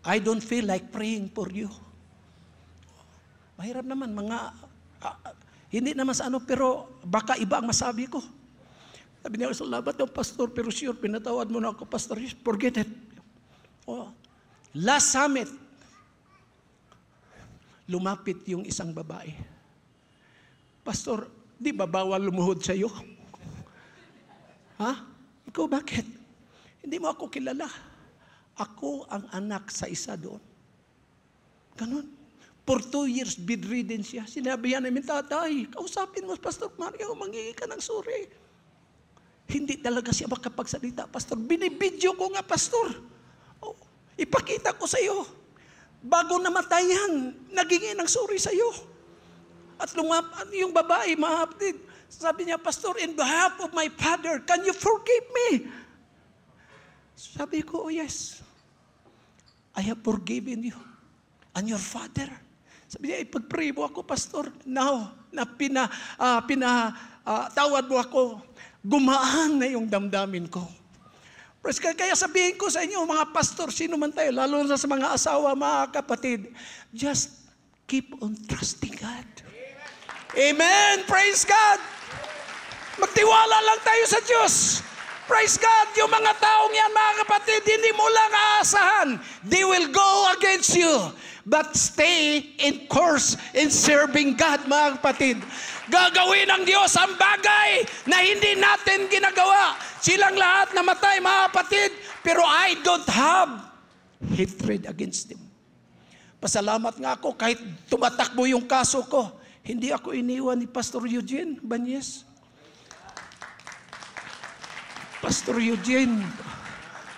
I don't feel like praying for you. Mahirap naman, mga, uh, hindi naman sa ano, pero baka iba ang masabi ko. Sabi niya, salamat ng pastor, pero sure, pinatawad mo na ako, pastor, forget it. Oh. Last summit, lumapit yung isang babae. Pastor, di ba bawal lumuhod sa iyo? [laughs] Ha? Ikaw bakit? Hindi mo ako kilala. Ako ang anak sa isa doon. Ganon. For two years, bedridden siya. Sinabi yan namin, tatay, kausapin mo, Pastor Mario, mangingi ka ng suri. Hindi talaga siya makapagsalita, Pastor. Binibidyo ko nga, Pastor. Oh, ipakita ko sa iyo. Bago namatay yan, nagingi ng suri sa iyo. At lumap, yung babae, mahaptid, sabi niya, Pastor, in behalf of my father, can you forgive me? Sabi ko, oh yes. I have forgiven you and your father. Sabi niya, ipag-pray mo ako, pastor. Now, na pina, uh, pina, uh, tawad mo ako. Gumaan na yung damdamin ko. Praise God. Kaya sabihin ko sa inyo, mga pastor, sino man tayo, lalo na sa mga asawa, mga kapatid, just keep on trusting God. Amen. Amen. Praise God. Magtiwala lang tayo sa Diyos. Praise God, yung mga taong yan, mga kapatid, hindi mo lang aasahan. They will go against you. But stay in course in serving God, mga kapatid. Gagawin ng Diyos ang bagay na hindi natin ginagawa. Silang lahat namatay, mga kapatid. Pero I don't have hatred against them. Pasalamat nga ako kahit tumatakbo yung kaso ko. Hindi ako iniwan ni Pastor Eugene Banyes. Pastor Eugene,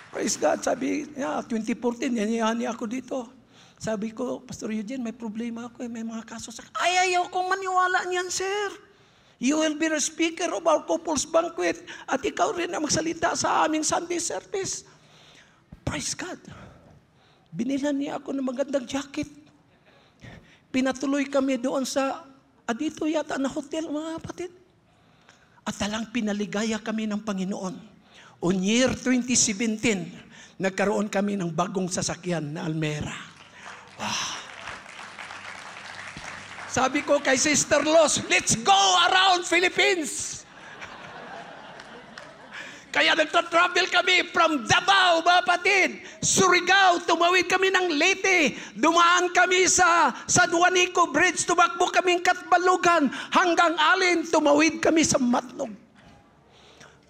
praise God, sabi niya, 2014, naniyahan ako dito. Sabi ko, Pastor Eugene, may problema ako eh, may mga kaso sa... Ay, ayaw kong maniwala niyan, sir. You will be the speaker of our couple's banquet at ikaw rin ang magsalita sa aming Sunday service. Praise God. Binila niya ako ng magandang jacket. Pinatuloy kami doon sa, ah, dito yata na hotel mga kapatid. At talang pinaligaya kami ng Panginoon. On year 2017, nagkaroon kami ng bagong sasakyan na Almera. Wow. Ah. Sabi ko kay Sister Los, let's go around Philippines! Kaya nagta-travel kami from Davao, mga patid. Surigao, tumawid kami ng Leyte. Dumaan kami sa San Juanico Bridge. Tumakbo kami ng Katbalugan. Hanggang Alin, tumawid kami sa Matnog.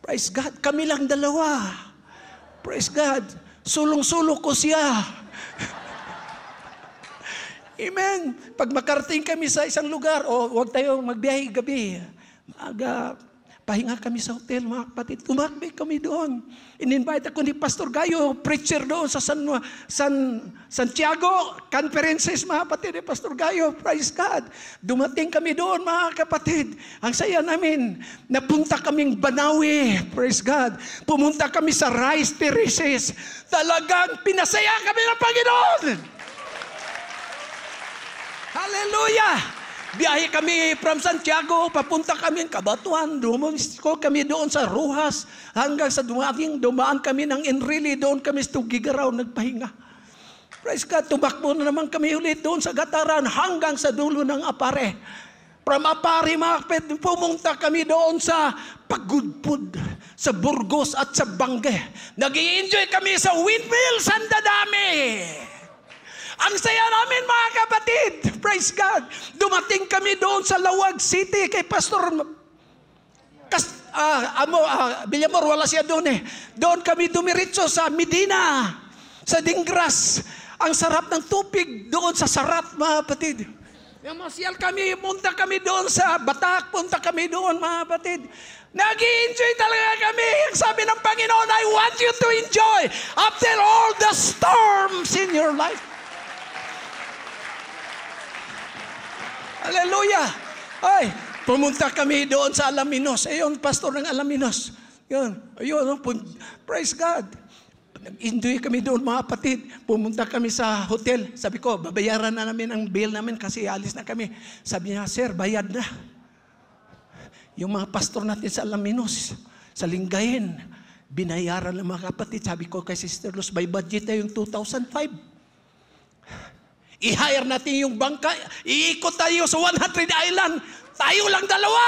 Praise God. Kami lang dalawa. Praise God. Sulong-sulo ko siya. [laughs] Amen. Pag makarating kami sa isang lugar, o oh, huwag tayo magbiyahe gabi. Maaga, Pahinga kami sa hotel, mga kapatid. Tumakbay kami doon. In-invite ako ni Pastor Gayo, preacher doon sa San, San, Santiago Conferences, mga kapatid. Eh, Pastor Gayo, praise God. Dumating kami doon, mga kapatid. Ang saya namin. Napunta kaming Banawi, praise God. Pumunta kami sa Rice Terraces. Talagang pinasaya kami ng Panginoon. Hallelujah! Biyahe kami from Santiago, papunta kami ng Kabatuan, dumisko kami doon sa Ruhas, hanggang sa dumating, dumaan kami ng Enrile, doon kami sa Tugigaraw, nagpahinga. Praise God, tumakbo na naman kami ulit doon sa Gataran, hanggang sa dulo ng Apare. From Apare, mga pumunta kami doon sa Pagudpud, sa Burgos at sa Bangge. nag enjoy kami sa windmill, Sandadami! Sandadami! Ang saya namin mga kapatid. Praise God. Dumating kami doon sa Lawag City kay Pastor Kas, uh, amo, uh, ah, Bilyamor, wala siya doon eh. Doon kami dumiritso sa Medina, sa Dingras. Ang sarap ng tubig doon sa Sarat, mga kapatid. Namasyal kami, punta kami doon sa Batak, punta kami doon mga kapatid. nag enjoy talaga kami. Ang sabi ng Panginoon, I want you to enjoy after all the storms in your life. Hallelujah! Ay, pumunta kami doon sa Alaminos. Ayun, eh, pastor ng Alaminos. Yun, ayun, praise God. Nag-enjoy kami doon mga kapatid. Pumunta kami sa hotel. Sabi ko, babayaran na namin ang bill namin kasi alis na kami. Sabi niya, sir, bayad na. Yung mga pastor natin sa Alaminos, sa Lingayen, binayaran ng mga kapatid. Sabi ko kay Sister Luz, by budget na yung 2005. I-hire natin yung bangka. Iikot tayo sa 100 Island. Tayo lang dalawa.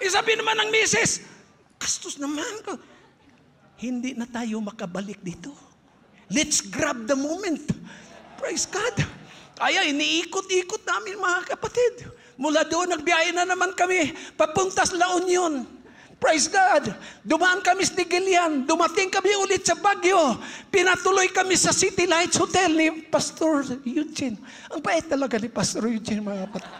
Isabi [laughs] eh, naman ng misis, kastos naman ko. Hindi na tayo makabalik dito. Let's grab the moment. Praise God. Kaya iniikot-ikot namin mga kapatid. Mula doon, nagbiyahe na naman kami. Papuntas La Union. Praise God! Dumaan kami sa Tigilian, dumating kami ulit sa Baguio, pinatuloy kami sa City Lights Hotel ni Pastor Eugene. Ang bait talaga ni Pastor Eugene, mga kapatid. [laughs]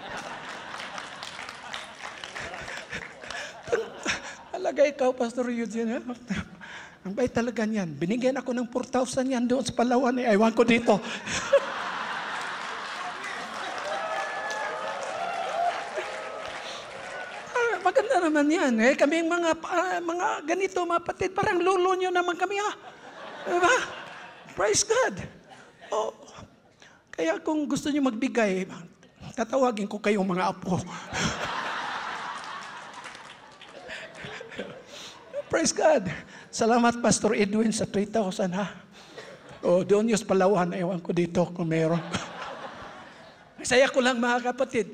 talaga ikaw, Pastor Eugene. Ang bait talaga niyan. Binigyan ako ng 4,000 yan doon sa Palawan. Eh. Aywan ko dito. [laughs] Maganda naman yan. Eh, kami mga, uh, mga ganito, mga patid, parang lolo nyo naman kami, ha? Ah. Diba? Praise God. Oh, kaya kung gusto nyo magbigay, tatawagin ko kayong mga apo. [laughs] Praise God. Salamat, Pastor Edwin, sa 3,000, ha? oh, doon yung Palawan, ewan ko dito kung meron. [laughs] Saya ko lang, mga kapatid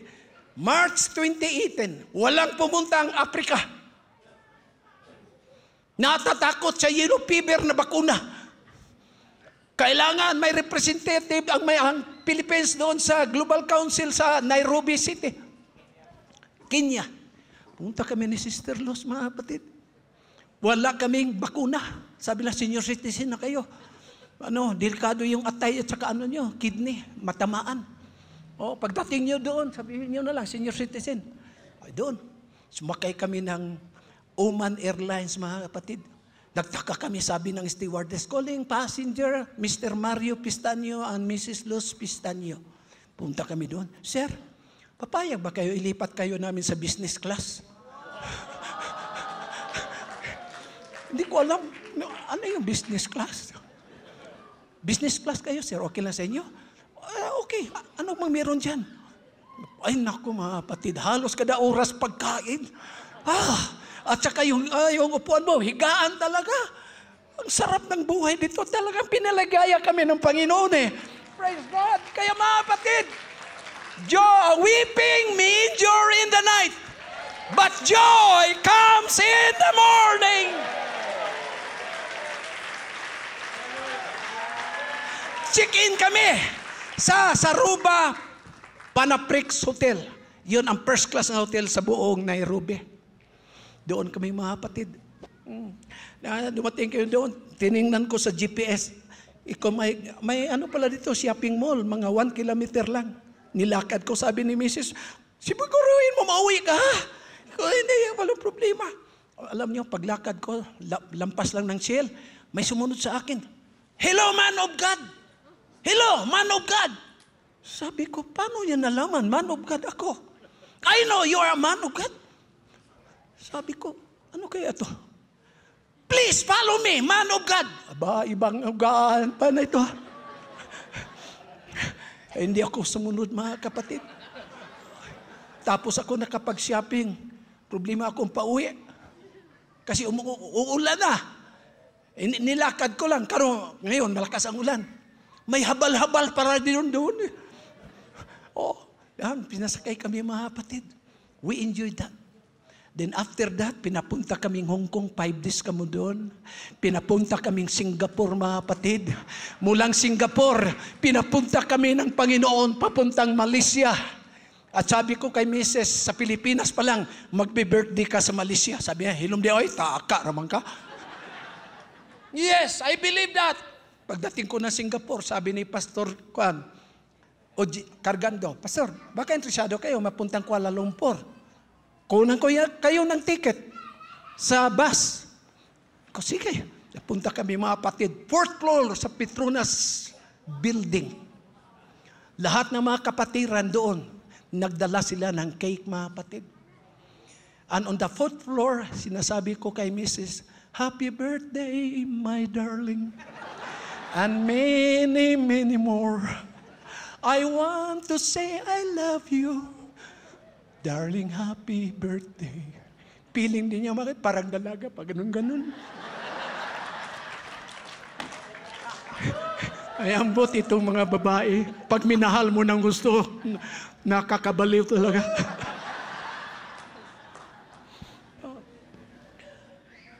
March 2018, walang pumunta ang Afrika. Natatakot sa yellow fever na bakuna. Kailangan may representative ang may ang Philippines doon sa Global Council sa Nairobi City. Kenya. Punta kami ni Sister Luz, mga kapatid. Wala kaming bakuna. Sabi lang, senior citizen na kayo. Ano, delikado yung atay at saka ano nyo, kidney, matamaan. Oh, pagdating niyo doon, sabihin niyo na lang, senior citizen. Ay, doon. Sumakay kami ng Oman Airlines, mga kapatid. Nagtaka kami, sabi ng stewardess, calling passenger, Mr. Mario Pistanyo and Mrs. Luz Pistanyo. Punta kami doon. Sir, papayag ba kayo ilipat kayo namin sa business class? [laughs] Hindi ko alam, ano yung business class? Business class kayo, sir? Okay lang sa inyo? Ah, okay, ah, ano bang meron dyan? Ay naku mga kapatid, halos kada oras pagkain. Ah, at saka yung, ah, yung upuan mo, higaan talaga. Ang sarap ng buhay dito. Talagang pinalagaya kami ng Panginoon eh. Praise God. Kaya mga kapatid, joy, weeping may endure in the night, but joy comes in the morning. Chicken kami sa Saruba Panaprix Hotel. Yun ang first class na hotel sa buong Nairobi. Doon kami mga Hmm. Mm. Dumating kayo doon, tiningnan ko sa GPS. Ikaw may, may ano pala dito, shopping mall, mga one kilometer lang. Nilakad ko, sabi ni Mrs., Siguruhin mo, mauwi ka ha? Ko, hindi, walang problema. Alam niyo, paglakad ko, lampas lang ng shell, may sumunod sa akin. Hello, man of God! Hello, man of God. Sabi ko, paano niya nalaman? Man of God ako. I know you are a man of God. Sabi ko, ano kaya to? Please follow me, man of God. Aba, ibang ugaan pa na ito. Ay, [laughs] hindi ako sumunod mga kapatid. Tapos ako nakapag-shopping. Problema akong pauwi. Kasi umu- uulan na. Eh, nilakad ko lang. Karo, ngayon, malakas ang ulan. May habal-habal para din doon. Eh. Oh, yan, pinasakay kami mga kapatid. We enjoyed that. Then after that, pinapunta kaming Hong Kong, five days kamo doon. Pinapunta kaming Singapore, mga kapatid. Mulang Singapore, pinapunta kami ng Panginoon papuntang Malaysia. At sabi ko kay Mrs. sa Pilipinas pa lang, magbe-birthday ka sa Malaysia. Sabi niya, hilom di oy, taaka raman ka. yes, I believe that. Pagdating ko ng Singapore, sabi ni Pastor Kwan, o Cargando, Pastor, baka interesado kayo mapuntang Kuala Lumpur. Kunan ko kayo ng ticket sa bus. Ko, sige, napunta kami mga patid. Fourth floor sa Petronas Building. Lahat ng mga kapatiran doon, nagdala sila ng cake mga patid. And on the fourth floor, sinasabi ko kay Mrs., Happy birthday, my darling and many, many more. I want to say I love you. Darling, happy birthday. Feeling din niya, bakit parang dalaga pa, ganun-ganun. Ay, ambot itong mga babae. Pag minahal mo ng gusto, nakakabaliw talaga.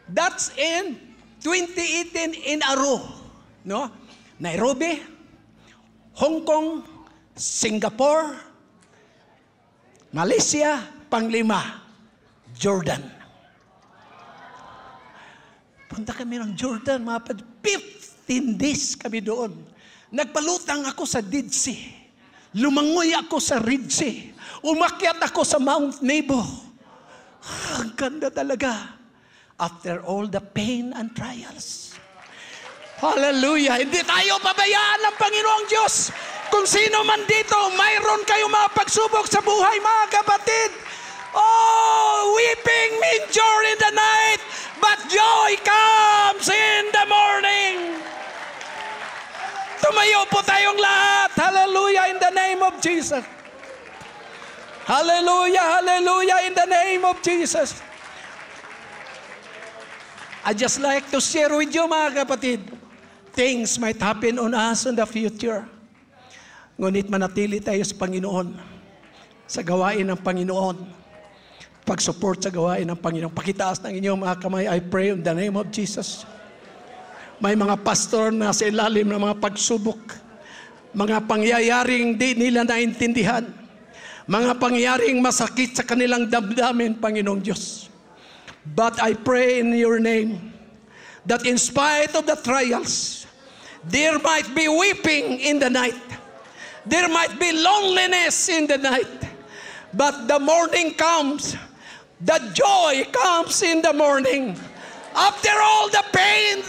That's in 2018 in a row no? Nairobi, Hong Kong, Singapore, Malaysia, panglima, Jordan. Punta kami ng Jordan, mga 15 days kami doon. Nagpalutang ako sa Dead Sea. Lumangoy ako sa Red Sea. Umakyat ako sa Mount Nebo. Ah, ang ganda talaga. After all the pain and trials, Hallelujah. Hindi tayo pabayaan ng Panginoong Diyos. Kung sino man dito, mayroon kayong mga pagsubok sa buhay, mga kapatid. Oh, weeping may joy in the night, but joy comes in the morning. Tumayo po tayong lahat. Hallelujah in the name of Jesus. Hallelujah, hallelujah in the name of Jesus. I just like to share with you mga kapatid things might happen on us in the future. Ngunit manatili tayo sa Panginoon, sa gawain ng Panginoon, pag-support sa gawain ng Panginoon. Pakitaas ng inyong mga kamay, I pray in the name of Jesus. May mga pastor na sa ilalim ng mga pagsubok, mga pangyayaring di nila naintindihan, mga pangyayaring masakit sa kanilang damdamin, Panginoong Diyos. But I pray in your name, that in spite of the trials, There might be weeping in the night. There might be loneliness in the night. But the morning comes. The joy comes in the morning. After all the pain,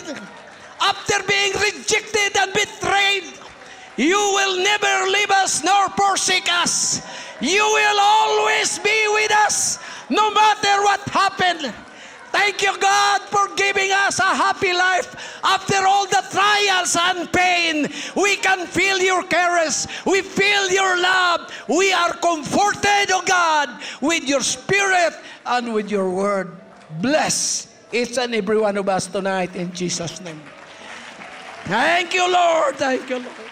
after being rejected and betrayed, you will never leave us nor forsake us. You will always be with us no matter what happened. Thank you, God, for giving us a happy life. After all the trials and pain, we can feel your caress. We feel your love. We are comforted, O oh God, with your spirit and with your word. Bless each and every one of us tonight in Jesus' name. Thank you, Lord. Thank you, Lord.